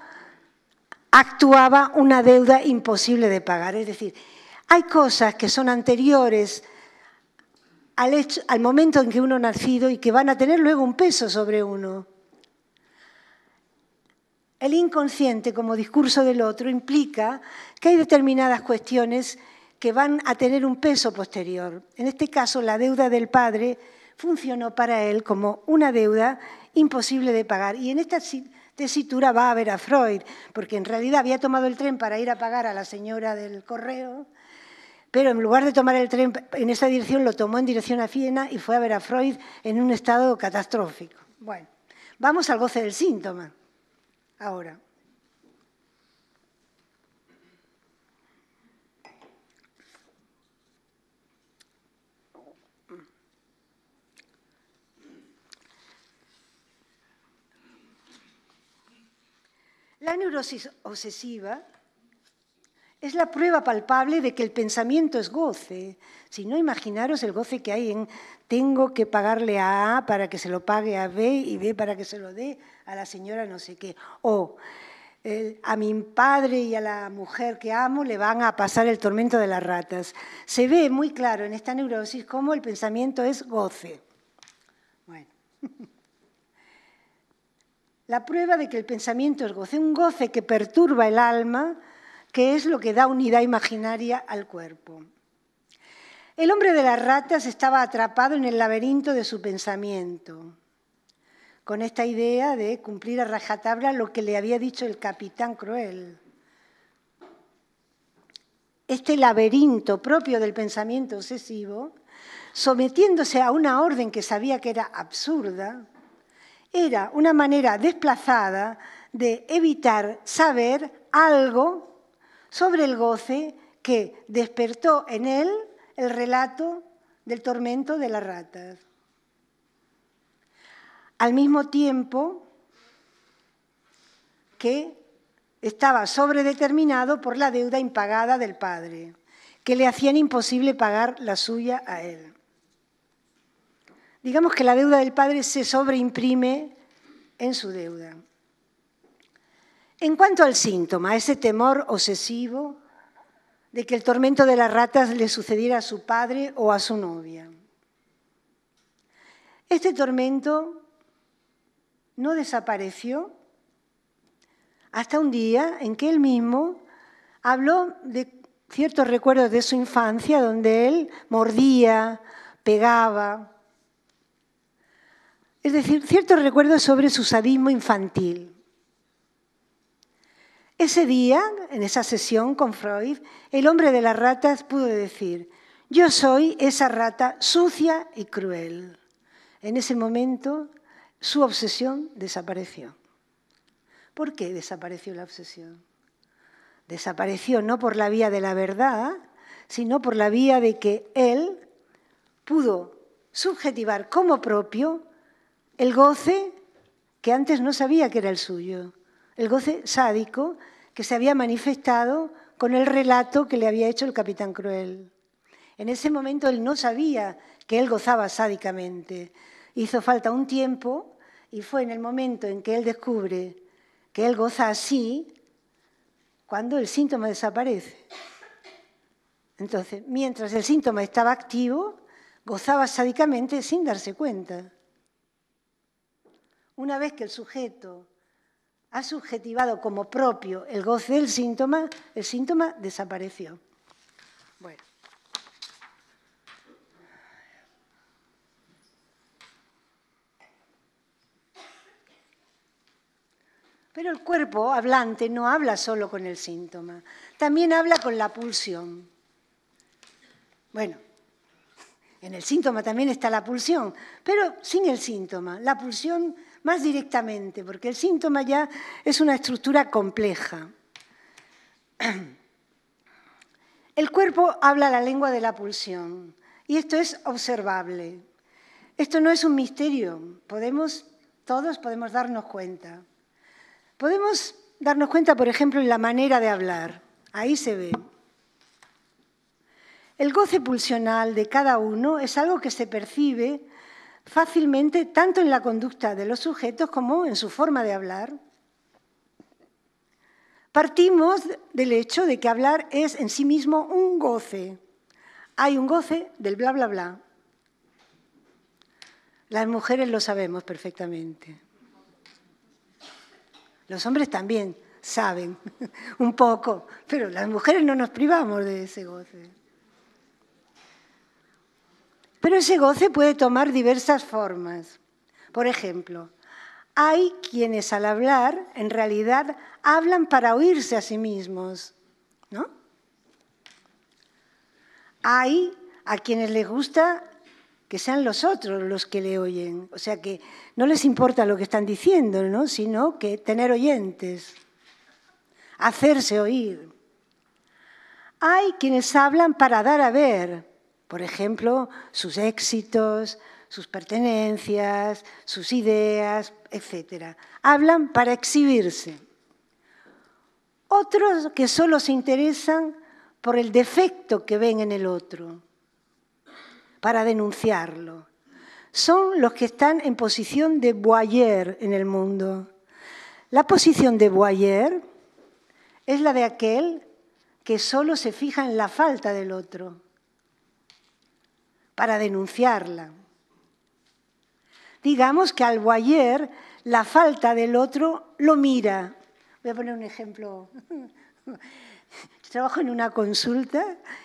actuaba una deuda imposible de pagar. Es decir, hay cosas que son anteriores al, momento en que uno ha nacido y que van a tener luego un peso sobre uno. El inconsciente como discurso del otro implica que hay determinadas cuestiones que van a tener un peso posterior. En este caso, la deuda del padre funcionó para él como una deuda imposible de pagar. Y en esta tesitura este va a ver a Freud, porque en realidad había tomado el tren para ir a pagar a la señora del correo, pero en lugar de tomar el tren en esa dirección, lo tomó en dirección a Fiena y fue a ver a Freud en un estado catastrófico. Bueno, vamos al goce del síntoma ahora. La neurosis obsesiva es la prueba palpable de que el pensamiento es goce. Si no, imaginaros el goce que hay en tengo que pagarle a A para que se lo pague a B y B para que se lo dé a la señora no sé qué. O a mi padre y a la mujer que amo le van a pasar el tormento de las ratas. Se ve muy claro en esta neurosis cómo el pensamiento es goce. Bueno. la prueba de que el pensamiento es goce, un goce que perturba el alma, que es lo que da unidad imaginaria al cuerpo. El hombre de las ratas estaba atrapado en el laberinto de su pensamiento, con esta idea de cumplir a rajatabla lo que le había dicho el capitán cruel. Este laberinto propio del pensamiento obsesivo, sometiéndose a una orden que sabía que era absurda, era una manera desplazada de evitar saber algo sobre el goce que despertó en él el relato del tormento de las ratas. Al mismo tiempo que estaba sobredeterminado por la deuda impagada del padre, que le hacían imposible pagar la suya a él. Digamos que la deuda del padre se sobreimprime en su deuda. En cuanto al síntoma, ese temor obsesivo de que el tormento de las ratas le sucediera a su padre o a su novia. Este tormento no desapareció hasta un día en que él mismo habló de ciertos recuerdos de su infancia donde él mordía, pegaba, es decir, ciertos recuerdos sobre su sadismo infantil. Ese día, en esa sesión con Freud, el hombre de las ratas pudo decir, yo soy esa rata sucia y cruel. En ese momento su obsesión desapareció. ¿Por qué desapareció la obsesión? Desapareció no por la vía de la verdad, sino por la vía de que él pudo subjetivar como propio el goce que antes no sabía que era el suyo, el goce sádico que se había manifestado con el relato que le había hecho el capitán cruel. En ese momento él no sabía que él gozaba sádicamente. Hizo falta un tiempo y fue en el momento en que él descubre que él goza así cuando el síntoma desaparece. Entonces, mientras el síntoma estaba activo, gozaba sádicamente sin darse cuenta. Una vez que el sujeto ha subjetivado como propio el goce del síntoma, el síntoma desapareció. Bueno. Pero el cuerpo hablante no habla solo con el síntoma, también habla con la pulsión. Bueno, en el síntoma también está la pulsión, pero sin el síntoma. La pulsión más directamente, porque el síntoma ya es una estructura compleja. El cuerpo habla la lengua de la pulsión y esto es observable. Esto no es un misterio, todos podemos darnos cuenta. Podemos darnos cuenta, por ejemplo, en la manera de hablar. Ahí se ve. El goce pulsional de cada uno es algo que se percibe fácilmente tanto en la conducta de los sujetos como en su forma de hablar. Partimos del hecho de que hablar es en sí mismo un goce. Hay un goce del bla, bla, bla. Las mujeres lo sabemos perfectamente. Los hombres también saben un poco, pero las mujeres no nos privamos de ese goce. Pero ese goce puede tomar diversas formas. Por ejemplo, hay quienes al hablar en realidad hablan para oírse a sí mismos, ¿no? Hay a quienes les gusta que sean los otros los que le oyen, o sea que no les importa lo que están diciendo, ¿no? sino que tener oyentes, hacerse oír. Hay quienes hablan para dar a ver, por ejemplo, sus éxitos, sus pertenencias, sus ideas, etc. Hablan para exhibirse. Otros que solo se interesan por el defecto que ven en el otro, para denunciarlo. Son los que están en posición de boyer en el mundo. La posición de Boyer es la de aquel que solo se fija en la falta del otro para denunciarla. Digamos que al Guayer la falta del otro lo mira. Voy a poner un ejemplo. trabajo en una consulta,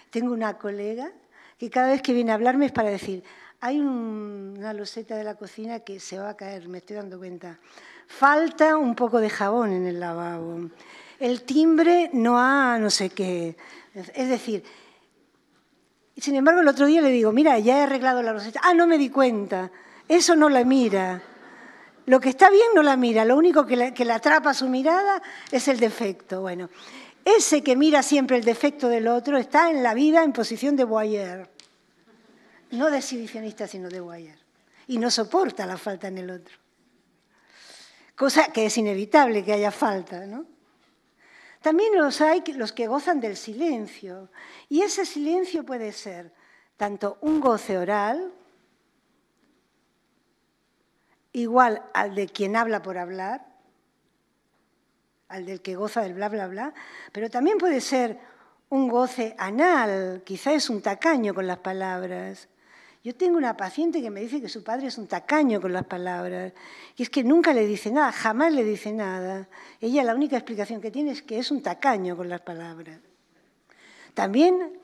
tengo una colega que cada vez que viene a hablarme es para decir, hay una loseta de la cocina que se va a caer, me estoy dando cuenta. Falta un poco de jabón en el lavabo. El timbre no ha no sé qué. Es decir, y Sin embargo, el otro día le digo, mira, ya he arreglado la roseta. Ah, no me di cuenta. Eso no la mira. Lo que está bien no la mira. Lo único que la, atrapa su mirada es el defecto. Bueno, ese que mira siempre el defecto del otro está en la vida en posición de voyeur. No de exhibicionista, sino de voyeur. Y no soporta la falta en el otro. Cosa que es inevitable que haya falta, ¿no? También los hay los que gozan del silencio, y ese silencio puede ser tanto un goce oral, igual al de quien habla por hablar, al del que goza del bla, bla, bla, pero también puede ser un goce anal, quizás es un tacaño con las palabras, yo tengo una paciente que me dice que su padre es un tacaño con las palabras, y es que nunca le dice nada, jamás le dice nada. Ella la única explicación que tiene es que es un tacaño con las palabras. También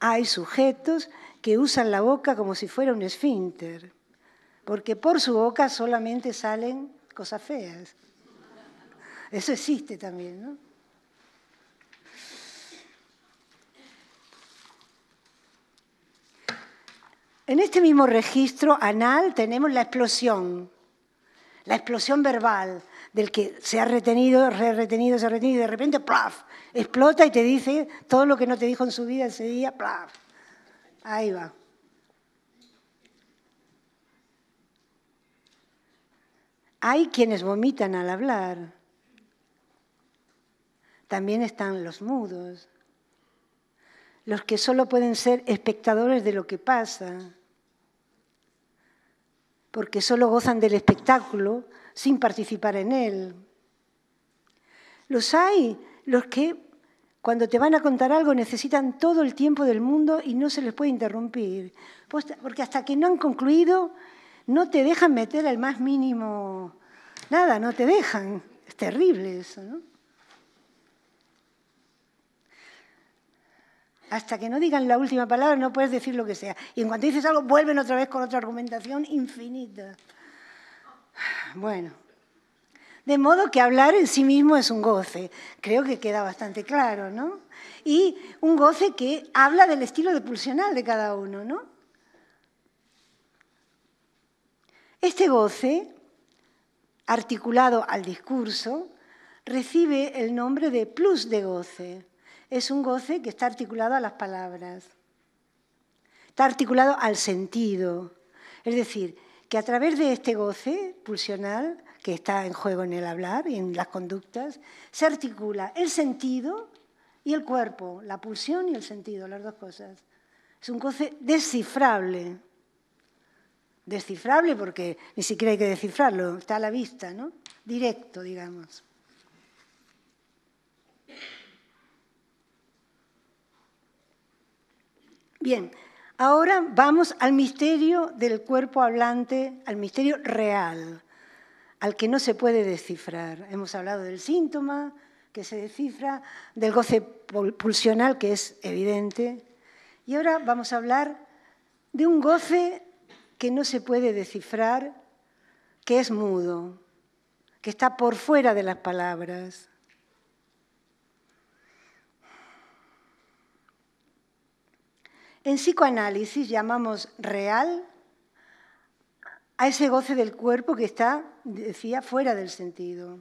hay sujetos que usan la boca como si fuera un esfínter, porque por su boca solamente salen cosas feas. Eso existe también, ¿no? En este mismo registro anal tenemos la explosión, la explosión verbal del que se ha retenido, re retenido, se ha retenido y de repente ¡plaf! explota y te dice todo lo que no te dijo en su vida ese día, ¡plaf! Ahí va. Hay quienes vomitan al hablar. También están los mudos, los que solo pueden ser espectadores de lo que pasa porque solo gozan del espectáculo sin participar en él. Los hay, los que cuando te van a contar algo necesitan todo el tiempo del mundo y no se les puede interrumpir, pues, porque hasta que no han concluido no te dejan meter al más mínimo, nada, no te dejan. Es terrible eso, ¿no? Hasta que no digan la última palabra no puedes decir lo que sea. Y en cuanto dices algo, vuelven otra vez con otra argumentación infinita. Bueno. De modo que hablar en sí mismo es un goce. Creo que queda bastante claro, ¿no? Y un goce que habla del estilo depulsional pulsional de cada uno, ¿no? Este goce, articulado al discurso, recibe el nombre de plus de goce es un goce que está articulado a las palabras, está articulado al sentido. Es decir, que a través de este goce pulsional que está en juego en el hablar y en las conductas, se articula el sentido y el cuerpo, la pulsión y el sentido, las dos cosas. Es un goce descifrable. Descifrable porque ni siquiera hay que descifrarlo, está a la vista, ¿no? Directo, digamos. Bien, ahora vamos al misterio del cuerpo hablante, al misterio real, al que no se puede descifrar. Hemos hablado del síntoma que se descifra, del goce pulsional que es evidente, y ahora vamos a hablar de un goce que no se puede descifrar, que es mudo, que está por fuera de las palabras. En psicoanálisis llamamos real a ese goce del cuerpo que está, decía, fuera del sentido.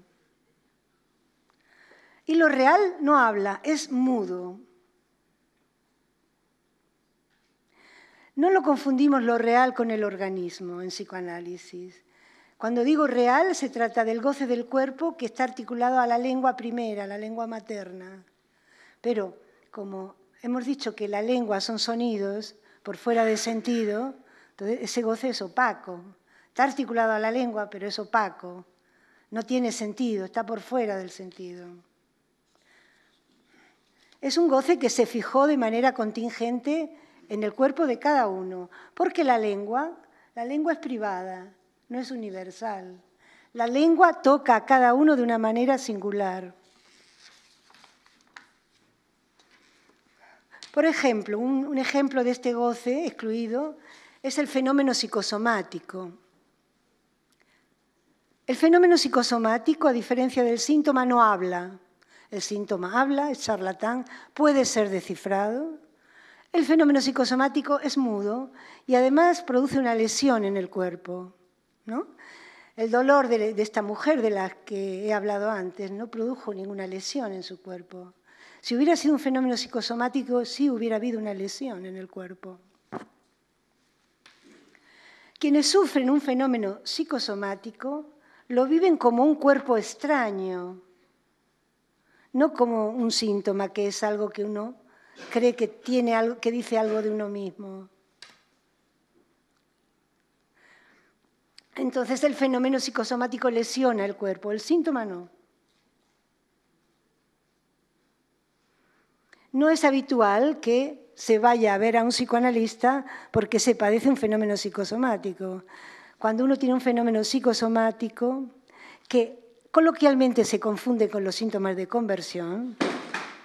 Y lo real no habla, es mudo. No lo confundimos lo real con el organismo en psicoanálisis. Cuando digo real, se trata del goce del cuerpo que está articulado a la lengua primera, a la lengua materna. Pero como hemos dicho que la lengua son sonidos por fuera de sentido, entonces ese goce es opaco. Está articulado a la lengua, pero es opaco. No tiene sentido, está por fuera del sentido. Es un goce que se fijó de manera contingente en el cuerpo de cada uno, porque la lengua, la lengua es privada, no es universal. La lengua toca a cada uno de una manera singular. Por ejemplo, un, ejemplo de este goce excluido es el fenómeno psicosomático. El fenómeno psicosomático, a diferencia del síntoma, no habla. El síntoma habla, es charlatán, puede ser descifrado. El fenómeno psicosomático es mudo y además produce una lesión en el cuerpo. El dolor de, esta mujer de la que he hablado antes no produjo ninguna lesión en su cuerpo. Si hubiera sido un fenómeno psicosomático, sí hubiera habido una lesión en el cuerpo. Quienes sufren un fenómeno psicosomático lo viven como un cuerpo extraño, no como un síntoma que es algo que uno cree que tiene algo que dice algo de uno mismo. Entonces el fenómeno psicosomático lesiona el cuerpo, el síntoma no. No es habitual que se vaya a ver a un psicoanalista porque se padece un fenómeno psicosomático. Cuando uno tiene un fenómeno psicosomático que coloquialmente se confunde con los síntomas de conversión,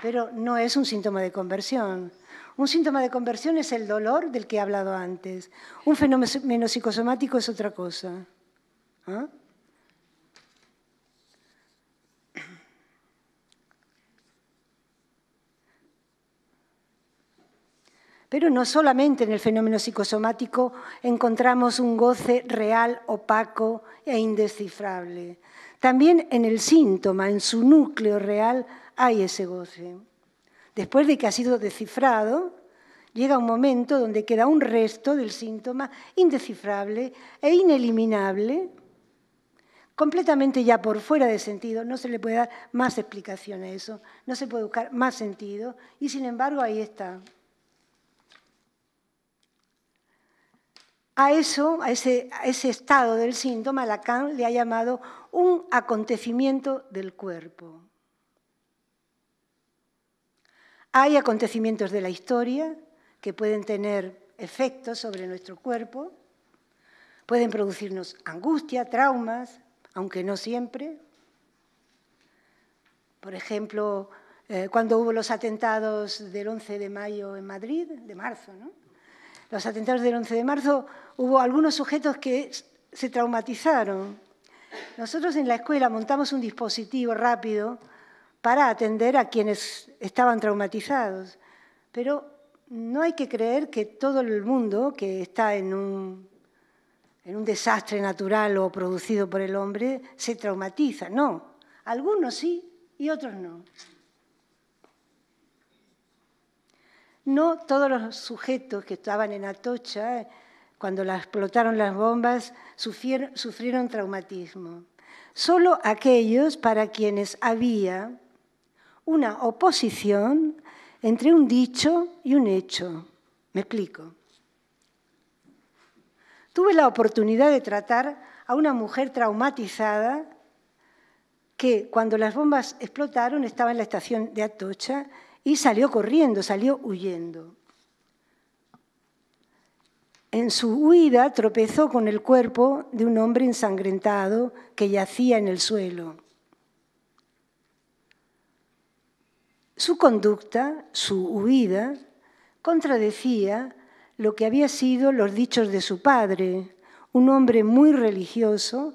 pero no es un síntoma de conversión. Un síntoma de conversión es el dolor del que he hablado antes. Un fenómeno psicosomático es otra cosa. ¿Ah? Pero no solamente en el fenómeno psicosomático encontramos un goce real, opaco e indescifrable. También en el síntoma, en su núcleo real, hay ese goce. Después de que ha sido descifrado, llega un momento donde queda un resto del síntoma indescifrable e ineliminable, completamente ya por fuera de sentido, no se le puede dar más explicación a eso, no se puede buscar más sentido, y sin embargo ahí está. A eso, a ese, estado del síntoma, Lacan le ha llamado un acontecimiento del cuerpo. Hay acontecimientos de la historia que pueden tener efectos sobre nuestro cuerpo, pueden producirnos angustia, traumas, aunque no siempre. Por ejemplo, eh, cuando hubo los atentados del 11 de mayo en Madrid, de marzo, ¿no? Los atentados del 11 de marzo hubo algunos sujetos que se traumatizaron. Nosotros en la escuela montamos un dispositivo rápido para atender a quienes estaban traumatizados, pero no hay que creer que todo el mundo que está en un, desastre natural o producido por el hombre se traumatiza, no. Algunos sí y otros no. No todos los sujetos que estaban en Atocha cuando la explotaron las bombas, sufrieron, sufrieron traumatismo. Solo aquellos para quienes había una oposición entre un dicho y un hecho. Me explico. Tuve la oportunidad de tratar a una mujer traumatizada que cuando las bombas explotaron estaba en la estación de Atocha y salió corriendo, salió huyendo. En su huida tropezó con el cuerpo de un hombre ensangrentado que yacía en el suelo. Su conducta, su huida, contradecía lo que había sido los dichos de su padre, un hombre muy religioso,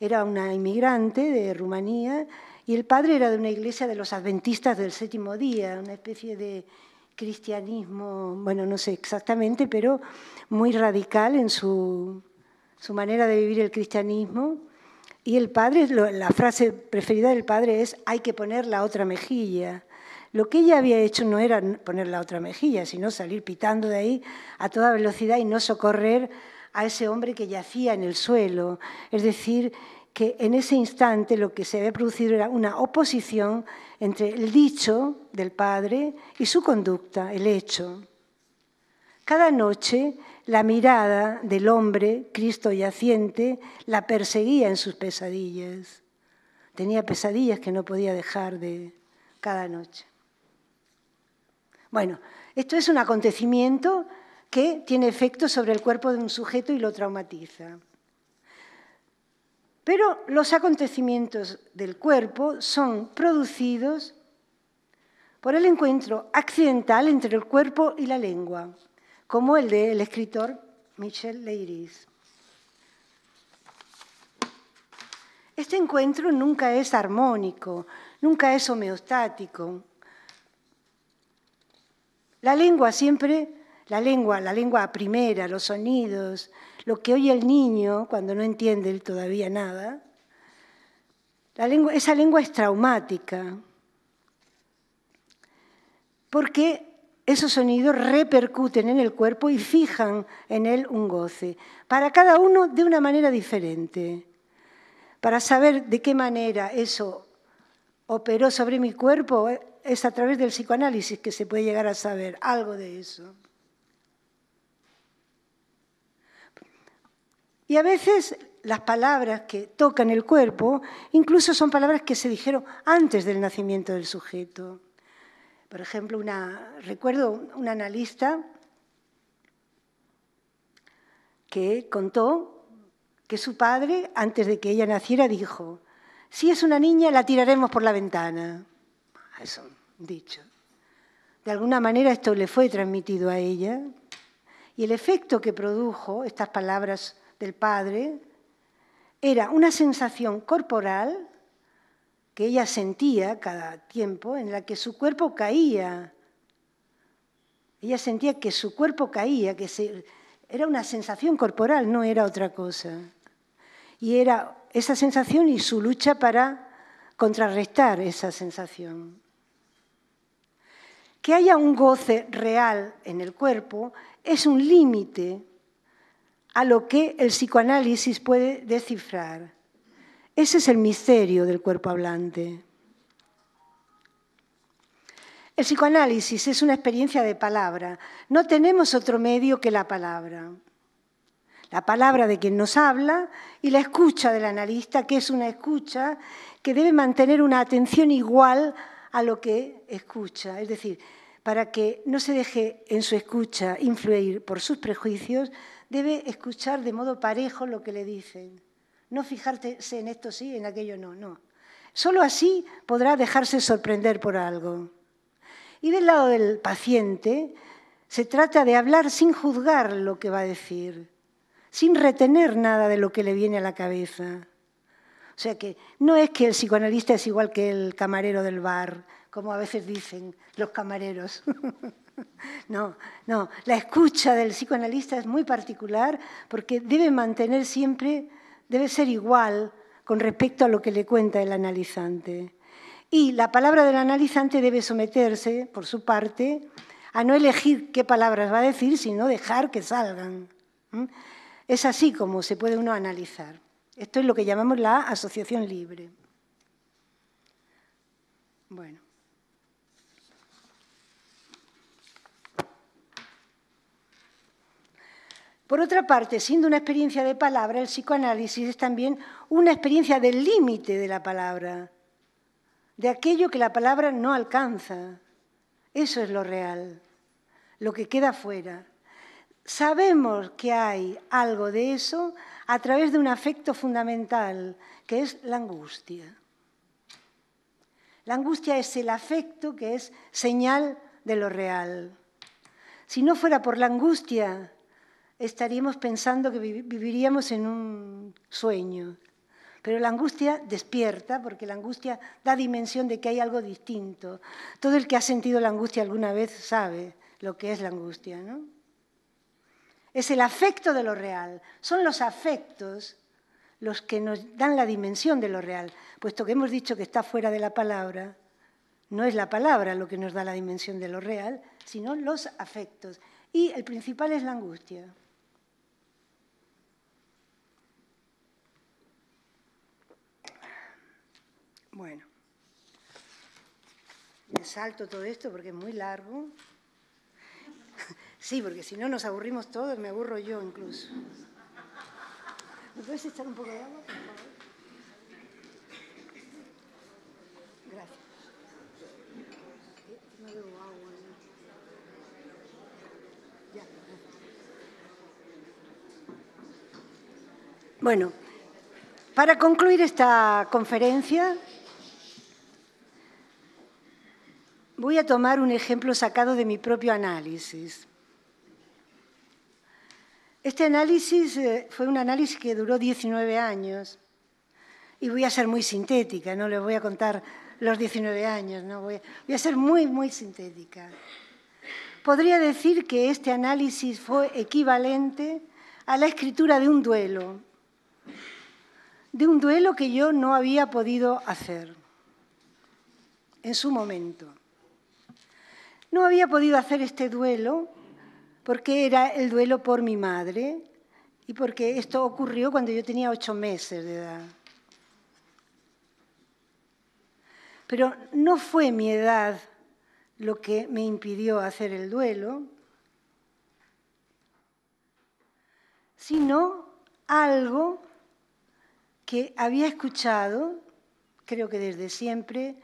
era una inmigrante de Rumanía y el padre era de una iglesia de los adventistas del séptimo día, una especie de cristianismo, bueno, no sé exactamente, pero muy radical en su, manera de vivir el cristianismo. Y el padre, la frase preferida del padre es, hay que poner la otra mejilla. Lo que ella había hecho no era poner la otra mejilla, sino salir pitando de ahí a toda velocidad y no socorrer a ese hombre que yacía en el suelo. Es decir, que en ese instante lo que se había producido era una oposición entre el dicho del padre y su conducta, el hecho. Cada noche la mirada del hombre, Cristo yaciente, la perseguía en sus pesadillas. Tenía pesadillas que no podía dejar de cada noche. Bueno, esto es un acontecimiento que tiene efecto sobre el cuerpo de un sujeto y lo traumatiza. Pero los acontecimientos del cuerpo son producidos por el encuentro accidental entre el cuerpo y la lengua, como el del escritor Michel Leiris. Este encuentro nunca es armónico, nunca es homeostático. La lengua siempre, la lengua, la lengua primera, los sonidos, lo que oye el niño cuando no entiende todavía nada, esa lengua es traumática, porque esos sonidos repercuten en el cuerpo y fijan en él un goce, para cada uno de una manera diferente. Para saber de qué manera eso operó sobre mi cuerpo eh, es a través del psicoanálisis que se puede llegar a saber algo de eso. Y a veces las palabras que tocan el cuerpo incluso son palabras que se dijeron antes del nacimiento del sujeto. Por ejemplo, recuerdo un analista que contó que su padre, antes de que ella naciera, dijo, si es una niña la tiraremos por la ventana. Eso, dicho. De alguna manera esto le fue transmitido a ella y el efecto que produjo estas palabras del padre era una sensación corporal que ella sentía cada tiempo en la que su cuerpo caía. Ella sentía que su cuerpo caía, que era una sensación corporal, no era otra cosa. Y era esa sensación y su lucha para contrarrestar esa sensación. Que haya un goce real en el cuerpo es un límite a lo que el psicoanálisis puede descifrar. Ese es el misterio del cuerpo hablante. El psicoanálisis es una experiencia de palabra. No tenemos otro medio que la palabra. La palabra de quien nos habla y la escucha del analista, que es una escucha que debe mantener una atención igual a lo que escucha. Es decir, para que no se deje en su escucha influir por sus prejuicios, debe escuchar de modo parejo lo que le dicen. No fijarse en esto sí, en aquello no, no. Solo así podrá dejarse sorprender por algo. Y del lado del paciente, se trata de hablar sin juzgar lo que va a decir, sin retener nada de lo que le viene a la cabeza. O sea que no es que el psicoanalista es igual que el camarero del bar, como a veces dicen los camareros. No, no, la escucha del psicoanalista es muy particular porque debe mantener siempre, debe ser igual con respecto a lo que le cuenta el analizante. Y la palabra del analizante debe someterse, por su parte, a no elegir qué palabras va a decir, sino dejar que salgan. Es así como se puede uno analizar. Esto es lo que llamamos la asociación libre. Bueno. Por otra parte, siendo una experiencia de palabra, el psicoanálisis es también una experiencia del límite de la palabra, de aquello que la palabra no alcanza. Eso es lo real, lo que queda fuera. Sabemos que hay algo de eso a través de un afecto fundamental, que es la angustia. La angustia es el afecto que es señal de lo real. Si no fuera por la angustia, estaríamos pensando que viviríamos en un sueño. Pero la angustia despierta, porque la angustia da dimensión de que hay algo distinto. Todo el que ha sentido la angustia alguna vez sabe lo que es la angustia, ¿no? Es el afecto de lo real. Son los afectos los que nos dan la dimensión de lo real. Puesto que hemos dicho que está fuera de la palabra, no es la palabra lo que nos da la dimensión de lo real, sino los afectos. Y el principal es la angustia. Bueno, me salto todo esto porque es muy largo. Sí, porque si no nos aburrimos todos, me aburro yo incluso. ¿Me puedes echar un poco de agua, Gracias. Ya. Bueno, para concluir esta conferencia, Voy a tomar un ejemplo sacado de mi propio análisis. Este análisis eh, fue un análisis que duró 19 años y voy a ser muy sintética, no les voy a contar los 19 años, no voy a ser muy, muy sintética. Podría decir que este análisis fue equivalente a la escritura de un duelo, de un duelo que yo no había podido hacer en su momento. No había podido hacer este duelo porque era el duelo por mi madre y porque esto ocurrió cuando yo tenía ocho meses de edad. Pero no fue mi edad lo que me impidió hacer el duelo, sino algo que había escuchado, creo que desde siempre,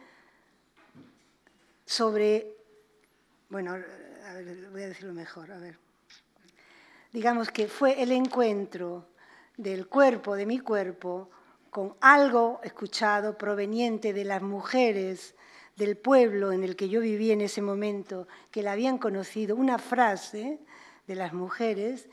sobre bueno, voy a decirlo mejor, a ver. Digamos que fue el encuentro del cuerpo, de mi cuerpo, con algo escuchado proveniente de las mujeres del pueblo en el que yo vivía en ese momento, que la habían conocido, una frase de las mujeres,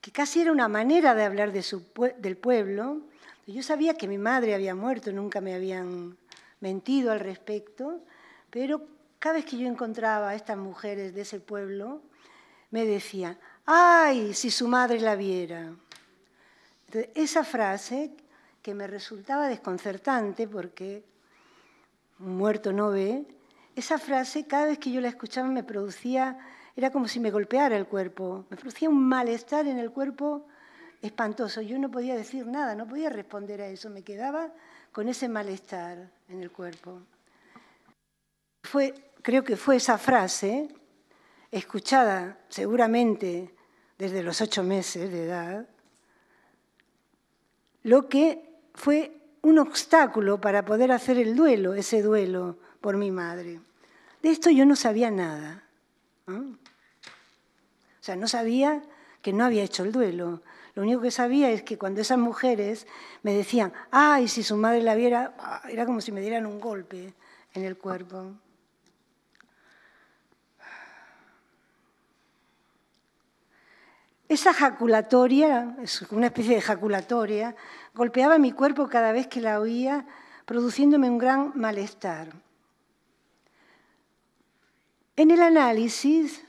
que casi era una manera de hablar del pueblo. Yo sabía que mi madre había muerto, nunca me habían mentido al respecto, pero cada vez que yo encontraba a estas mujeres de ese pueblo, me decía, ¡ay, si su madre la viera! esa frase que me resultaba desconcertante porque un muerto no ve, esa frase cada vez que yo la escuchaba me producía, era como si me golpeara el cuerpo, me producía un malestar en el cuerpo espantoso. Yo no podía decir nada, no podía responder a eso, me quedaba con ese malestar en el cuerpo. Fue creo que fue esa frase, escuchada seguramente desde los ocho meses de edad, lo que fue un obstáculo para poder hacer el duelo, ese duelo por mi madre. De esto yo no sabía nada. O sea, no sabía que no había hecho el duelo. Lo único que sabía es que cuando esas mujeres me decían, ay, si su madre la viera, ah, era como si me dieran un golpe en el cuerpo. Esa jaculatoria, una especie de jaculatoria, golpeaba mi cuerpo cada vez que la oía, produciéndome un gran malestar. En el análisis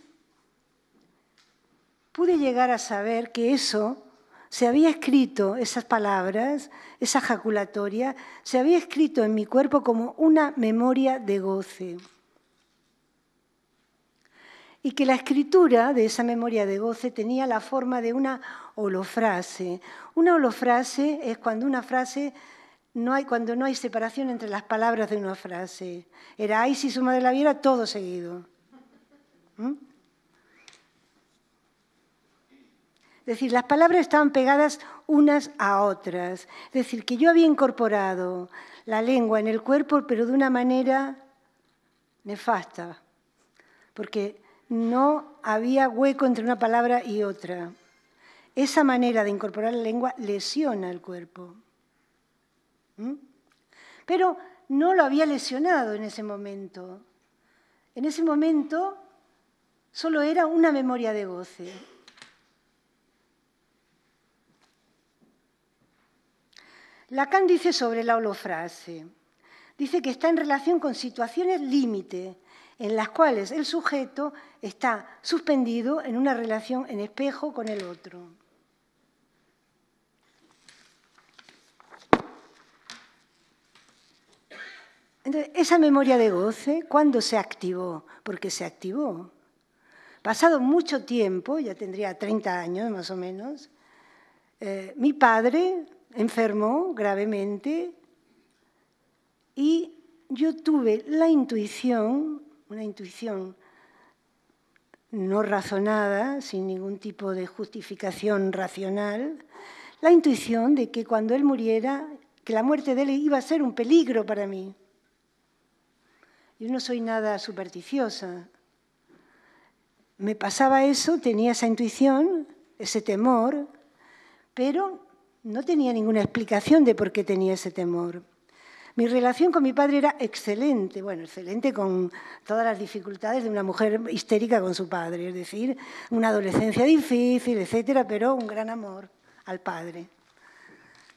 pude llegar a saber que eso se había escrito, esas palabras, esa jaculatoria, se había escrito en mi cuerpo como una memoria de goce y que la escritura de esa memoria de goce tenía la forma de una holofrase. Una holofrase es cuando una frase no hay, cuando no hay separación entre las palabras de una frase. Era ahí si su madre la viera todo seguido. ¿Mm? Es decir, las palabras estaban pegadas unas a otras. Es decir, que yo había incorporado la lengua en el cuerpo, pero de una manera nefasta. Porque no había hueco entre una palabra y otra. Esa manera de incorporar la lengua lesiona el cuerpo. ¿Mm? Pero no lo había lesionado en ese momento. En ese momento solo era una memoria de goce. Lacan dice sobre la holofrase, dice que está en relación con situaciones límite, en las cuales el sujeto está suspendido en una relación en espejo con el otro. Entonces, esa memoria de goce, ¿cuándo se activó? Porque se activó. Pasado mucho tiempo, ya tendría 30 años más o menos, eh, mi padre enfermó gravemente y yo tuve la intuición una intuición no razonada, sin ningún tipo de justificación racional, la intuición de que cuando él muriera, que la muerte de él iba a ser un peligro para mí. Yo no soy nada supersticiosa. Me pasaba eso, tenía esa intuición, ese temor, pero no tenía ninguna explicación de por qué tenía ese temor. Mi relación con mi padre era excelente, bueno, excelente con todas las dificultades de una mujer histérica con su padre, es decir, una adolescencia difícil, etcétera, pero un gran amor al padre.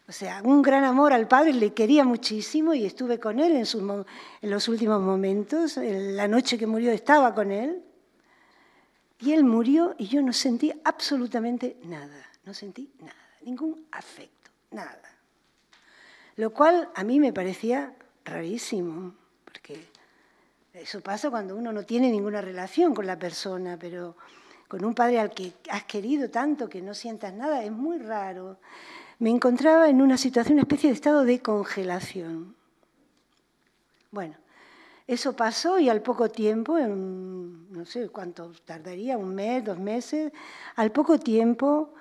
O sea, un gran amor al padre, le quería muchísimo y estuve con él en, sus, en los últimos momentos. La noche que murió estaba con él. Y él murió y yo no sentí absolutamente nada, no sentí nada, ningún afecto, nada. Lo cual a mí me parecía rarísimo, porque eso pasa cuando uno no tiene ninguna relación con la persona, pero con un padre al que has querido tanto que no sientas nada, es muy raro. Me encontraba en una situación, una especie de estado de congelación. Bueno, eso pasó y al poco tiempo, no sé cuánto tardaría, un mes, dos meses, al poco tiempo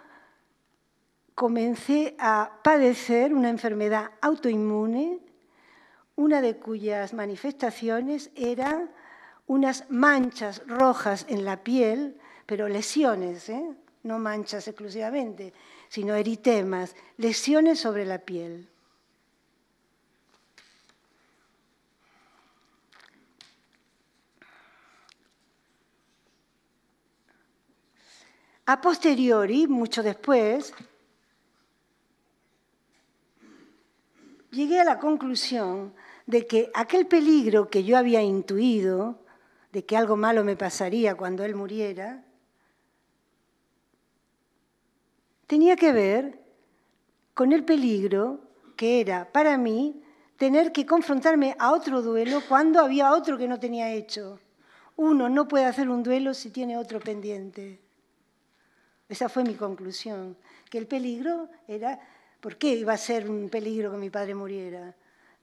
comencé a padecer una enfermedad autoinmune, una de cuyas manifestaciones eran unas manchas rojas en la piel, pero lesiones, ¿eh? no manchas exclusivamente, sino eritemas, lesiones sobre la piel. A posteriori, mucho después, llegué a la conclusión de que aquel peligro que yo había intuido, de que algo malo me pasaría cuando él muriera, tenía que ver con el peligro que era para mí tener que confrontarme a otro duelo cuando había otro que no tenía hecho. Uno no puede hacer un duelo si tiene otro pendiente. Esa fue mi conclusión, que el peligro era ¿Por qué iba a ser un peligro que mi padre muriera?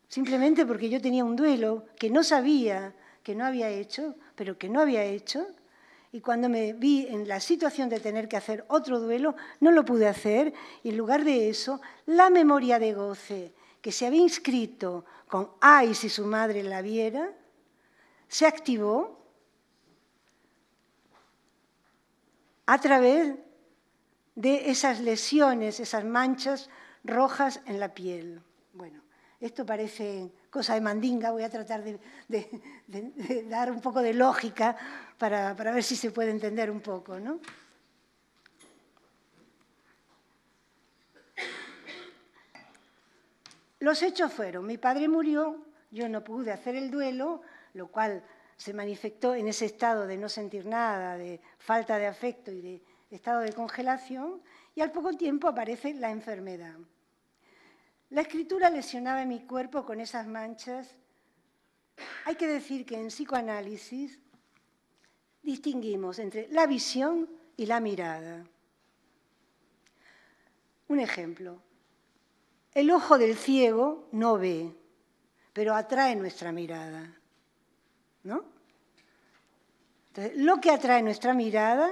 Simplemente porque yo tenía un duelo que no sabía, que no había hecho, pero que no había hecho. Y cuando me vi en la situación de tener que hacer otro duelo, no lo pude hacer. Y en lugar de eso, la memoria de goce que se había inscrito con ay si su madre la viera, se activó a través de esas lesiones, esas manchas rojas en la piel. Bueno, esto parece cosa de mandinga, voy a tratar de, dar un poco de lógica para, para, ver si se puede entender un poco, ¿no? Los hechos fueron, mi padre murió, yo no pude hacer el duelo, lo cual se manifestó en ese estado de no sentir nada, de falta de afecto y de estado de congelación, y al poco tiempo aparece la enfermedad. La escritura lesionaba mi cuerpo con esas manchas. Hay que decir que en psicoanálisis distinguimos entre la visión y la mirada. Un ejemplo. El ojo del ciego no ve, pero atrae nuestra mirada. ¿No? Entonces, lo que atrae nuestra mirada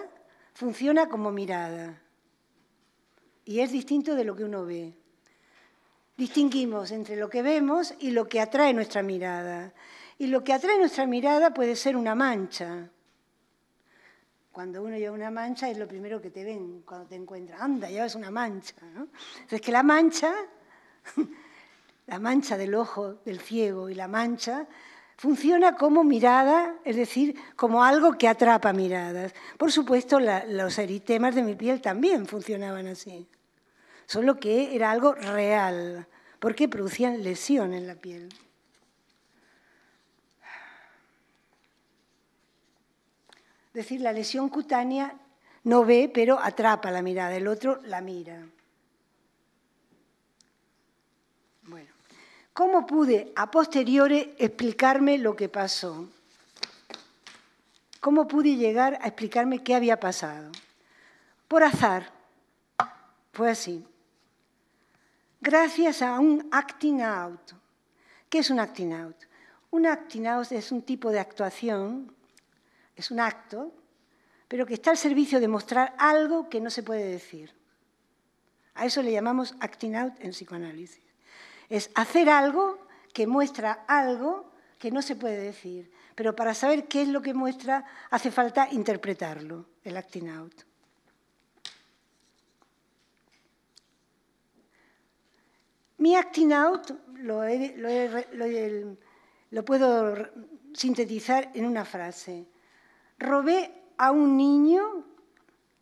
funciona como mirada y es distinto de lo que uno ve distinguimos entre lo que vemos y lo que atrae nuestra mirada. Y lo que atrae nuestra mirada puede ser una mancha. Cuando uno lleva una mancha es lo primero que te ven cuando te encuentran. Anda, llevas una mancha. ¿no? Es que la mancha, la mancha del ojo del ciego y la mancha, funciona como mirada, es decir, como algo que atrapa miradas. Por supuesto, los eritemas de mi piel también funcionaban así solo que era algo real, porque producían lesión en la piel. Es decir, la lesión cutánea no ve, pero atrapa la mirada, el otro la mira. Bueno, ¿cómo pude a posteriori explicarme lo que pasó? ¿Cómo pude llegar a explicarme qué había pasado? Por azar. Fue así gracias a un acting out. ¿Qué es un acting out? Un acting out es un tipo de actuación, es un acto, pero que está al servicio de mostrar algo que no se puede decir. A eso le llamamos acting out en psicoanálisis. Es hacer algo que muestra algo que no se puede decir, pero para saber qué es lo que muestra hace falta interpretarlo, el acting out. Mi acting out lo, puedo sintetizar en una frase. Robé a un niño,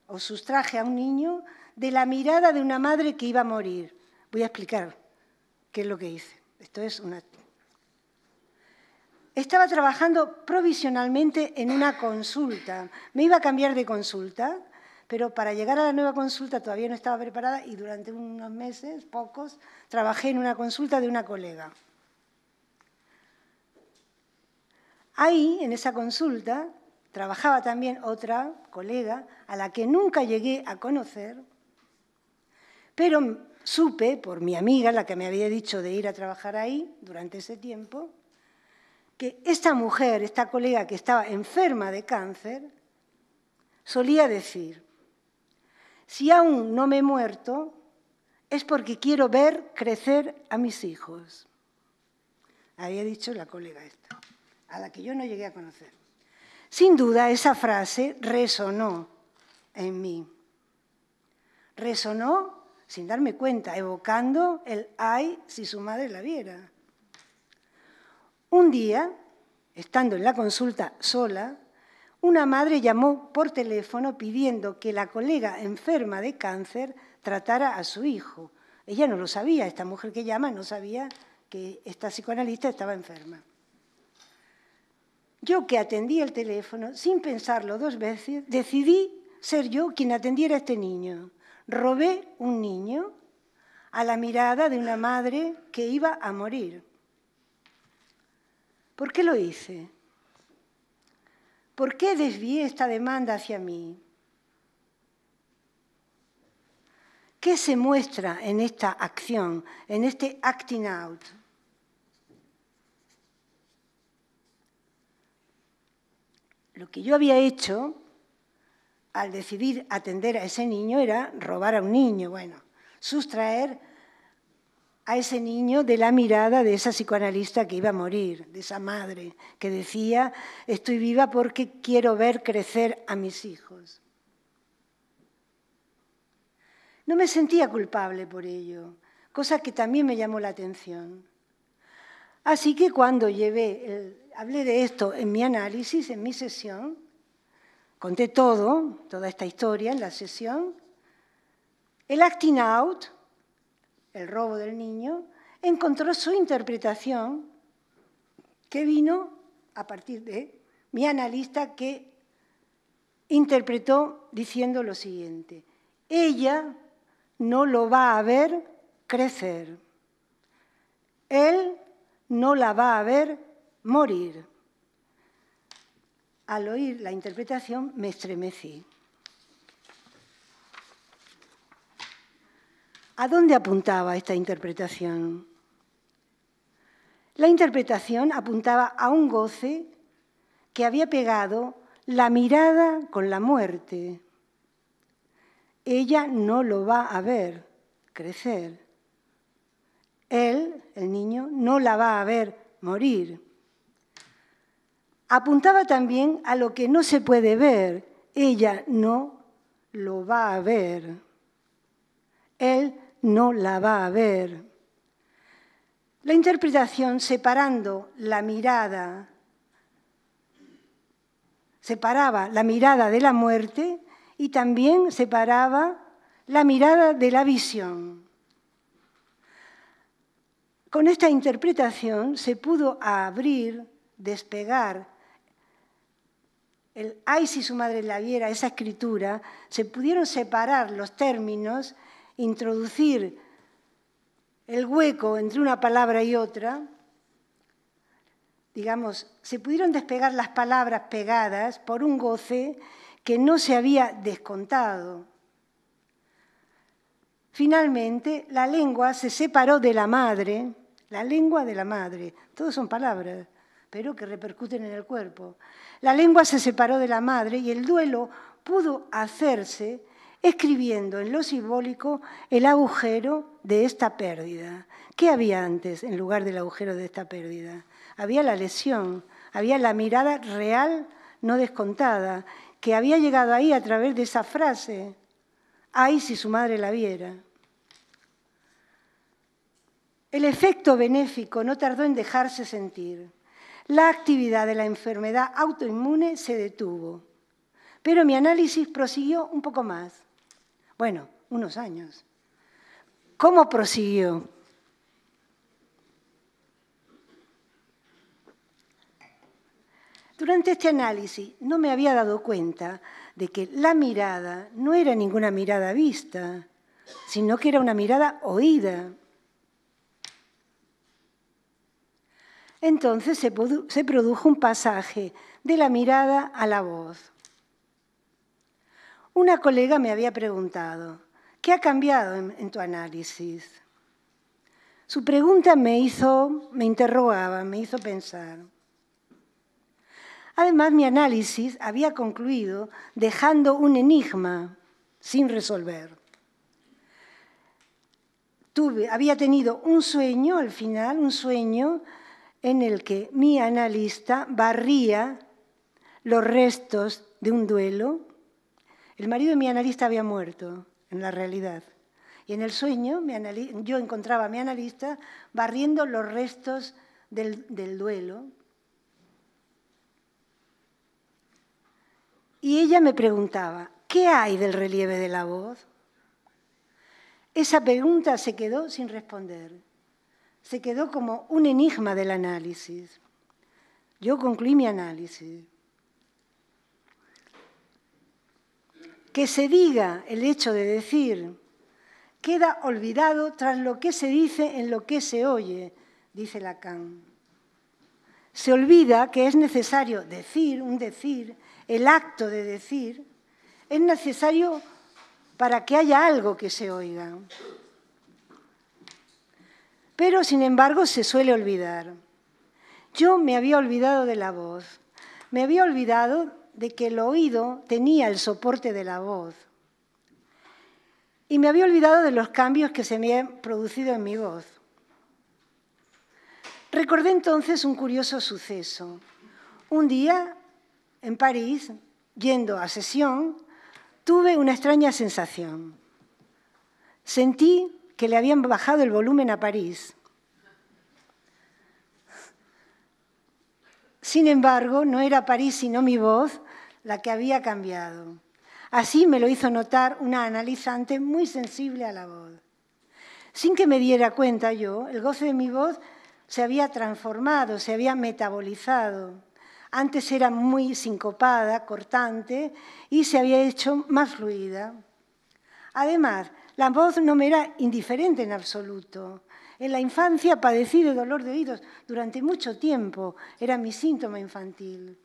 o sustraje a un niño, de la mirada de una madre que iba a morir. Voy a explicar qué es lo que hice. Esto es una... Estaba trabajando provisionalmente en una consulta. Me iba a cambiar de consulta pero para llegar a la nueva consulta todavía no estaba preparada y durante unos meses, pocos, trabajé en una consulta de una colega. Ahí, en esa consulta, trabajaba también otra colega a la que nunca llegué a conocer, pero supe por mi amiga, la que me había dicho de ir a trabajar ahí durante ese tiempo, que esta mujer, esta colega que estaba enferma de cáncer, solía decir, si aún no me he muerto, es porque quiero ver crecer a mis hijos. Había dicho la colega esta, a la que yo no llegué a conocer. Sin duda esa frase resonó en mí. Resonó sin darme cuenta, evocando el ay si su madre la viera. Un día, estando en la consulta sola, una madre llamó por teléfono pidiendo que la colega enferma de cáncer tratara a su hijo. Ella no lo sabía, esta mujer que llama no sabía que esta psicoanalista estaba enferma. Yo que atendí el teléfono, sin pensarlo dos veces, decidí ser yo quien atendiera a este niño. Robé un niño a la mirada de una madre que iba a morir. ¿Por qué lo hice? ¿Por qué desvié esta demanda hacia mí? ¿Qué se muestra en esta acción, en este acting out? Lo que yo había hecho al decidir atender a ese niño era robar a un niño, bueno, sustraer a ese niño de la mirada de esa psicoanalista que iba a morir, de esa madre que decía, estoy viva porque quiero ver crecer a mis hijos. No me sentía culpable por ello, cosa que también me llamó la atención. Así que cuando llevé, hablé de esto en mi análisis, en mi sesión, conté todo, toda esta historia en la sesión, el acting out el robo del niño, encontró su interpretación que vino a partir de mi analista que interpretó diciendo lo siguiente, ella no lo va a ver crecer, él no la va a ver morir. Al oír la interpretación me estremecí. ¿A dónde apuntaba esta interpretación? La interpretación apuntaba a un goce que había pegado la mirada con la muerte. Ella no lo va a ver crecer. Él, el niño, no la va a ver morir. Apuntaba también a lo que no se puede ver. Ella no lo va a ver. Él no la va a ver. La interpretación separando la mirada, separaba la mirada de la muerte y también separaba la mirada de la visión. Con esta interpretación se pudo abrir, despegar el ay si su madre la viera, esa escritura, se pudieron separar los términos introducir el hueco entre una palabra y otra, digamos, se pudieron despegar las palabras pegadas por un goce que no se había descontado. Finalmente, la lengua se separó de la madre, la lengua de la madre, todos son palabras, pero que repercuten en el cuerpo. La lengua se separó de la madre y el duelo pudo hacerse escribiendo en lo simbólico el agujero de esta pérdida. ¿Qué había antes en lugar del agujero de esta pérdida? Había la lesión, había la mirada real, no descontada, que había llegado ahí a través de esa frase, ay si su madre la viera. El efecto benéfico no tardó en dejarse sentir. La actividad de la enfermedad autoinmune se detuvo. Pero mi análisis prosiguió un poco más. Bueno, unos años. ¿Cómo prosiguió? Durante este análisis no me había dado cuenta de que la mirada no era ninguna mirada vista, sino que era una mirada oída. Entonces se, produjo un pasaje de la mirada a la voz. Una colega me había preguntado, ¿qué ha cambiado en, tu análisis? Su pregunta me hizo, me interrogaba, me hizo pensar. Además, mi análisis había concluido dejando un enigma sin resolver. había tenido un sueño al final, un sueño en el que mi analista barría los restos de un duelo el marido de mi analista había muerto, en la realidad. Y en el sueño yo encontraba a mi analista barriendo los restos del duelo. Y ella me preguntaba, ¿qué hay del relieve de la voz? Esa pregunta se quedó sin responder. Se quedó como un enigma del análisis. Yo concluí mi análisis. que se diga el hecho de decir queda olvidado tras lo que se dice en lo que se oye, dice Lacan. Se olvida que es necesario decir, un decir, el acto de decir, es necesario para que haya algo que se oiga. Pero, sin embargo, se suele olvidar. Yo me había olvidado de la voz, me había olvidado de que el oído tenía el soporte de la voz. Y me había olvidado de los cambios que se me habían producido en mi voz. Recordé entonces un curioso suceso. Un día, en París, yendo a sesión, tuve una extraña sensación. Sentí que le habían bajado el volumen a París. Sin embargo, no era París sino mi voz la que había cambiado. Así me lo hizo notar una analizante muy sensible a la voz. Sin que me diera cuenta yo, el goce de mi voz se había transformado, se había metabolizado. Antes era muy sincopada, cortante y se había hecho más fluida. Además, la voz no me era indiferente en absoluto. En la infancia padecí de dolor de oídos durante mucho tiempo, era mi síntoma infantil.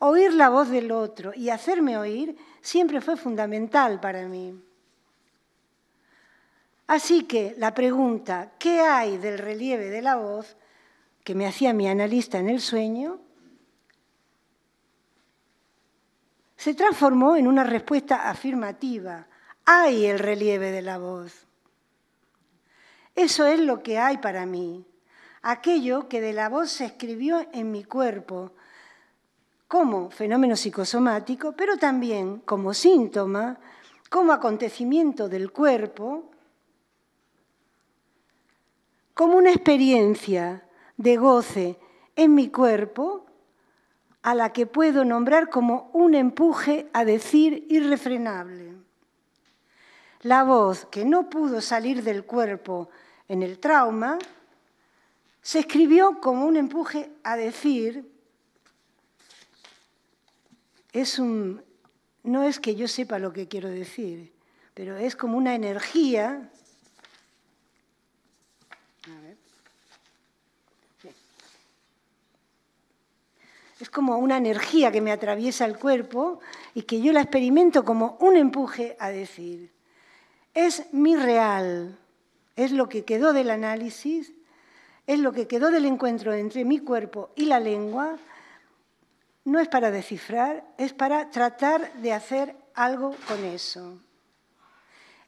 Oír la voz del otro y hacerme oír siempre fue fundamental para mí. Así que la pregunta, ¿qué hay del relieve de la voz que me hacía mi analista en el sueño? Se transformó en una respuesta afirmativa. Hay el relieve de la voz. Eso es lo que hay para mí, aquello que de la voz se escribió en mi cuerpo, como fenómeno psicosomático, pero también como síntoma, como acontecimiento del cuerpo, como una experiencia de goce en mi cuerpo a la que puedo nombrar como un empuje a decir irrefrenable. La voz que no pudo salir del cuerpo en el trauma se escribió como un empuje a decir no es que yo sepa lo que quiero decir, pero es como una energía. Es como una energía que me atraviesa el cuerpo y que yo la experimento como un empuje a decir. Es mi real, es lo que quedó del análisis, es lo que quedó del encuentro entre mi cuerpo y la lengua, no es para descifrar, es para tratar de hacer algo con eso.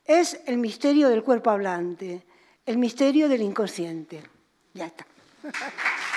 Es el misterio del cuerpo hablante, el misterio del inconsciente. Ya está.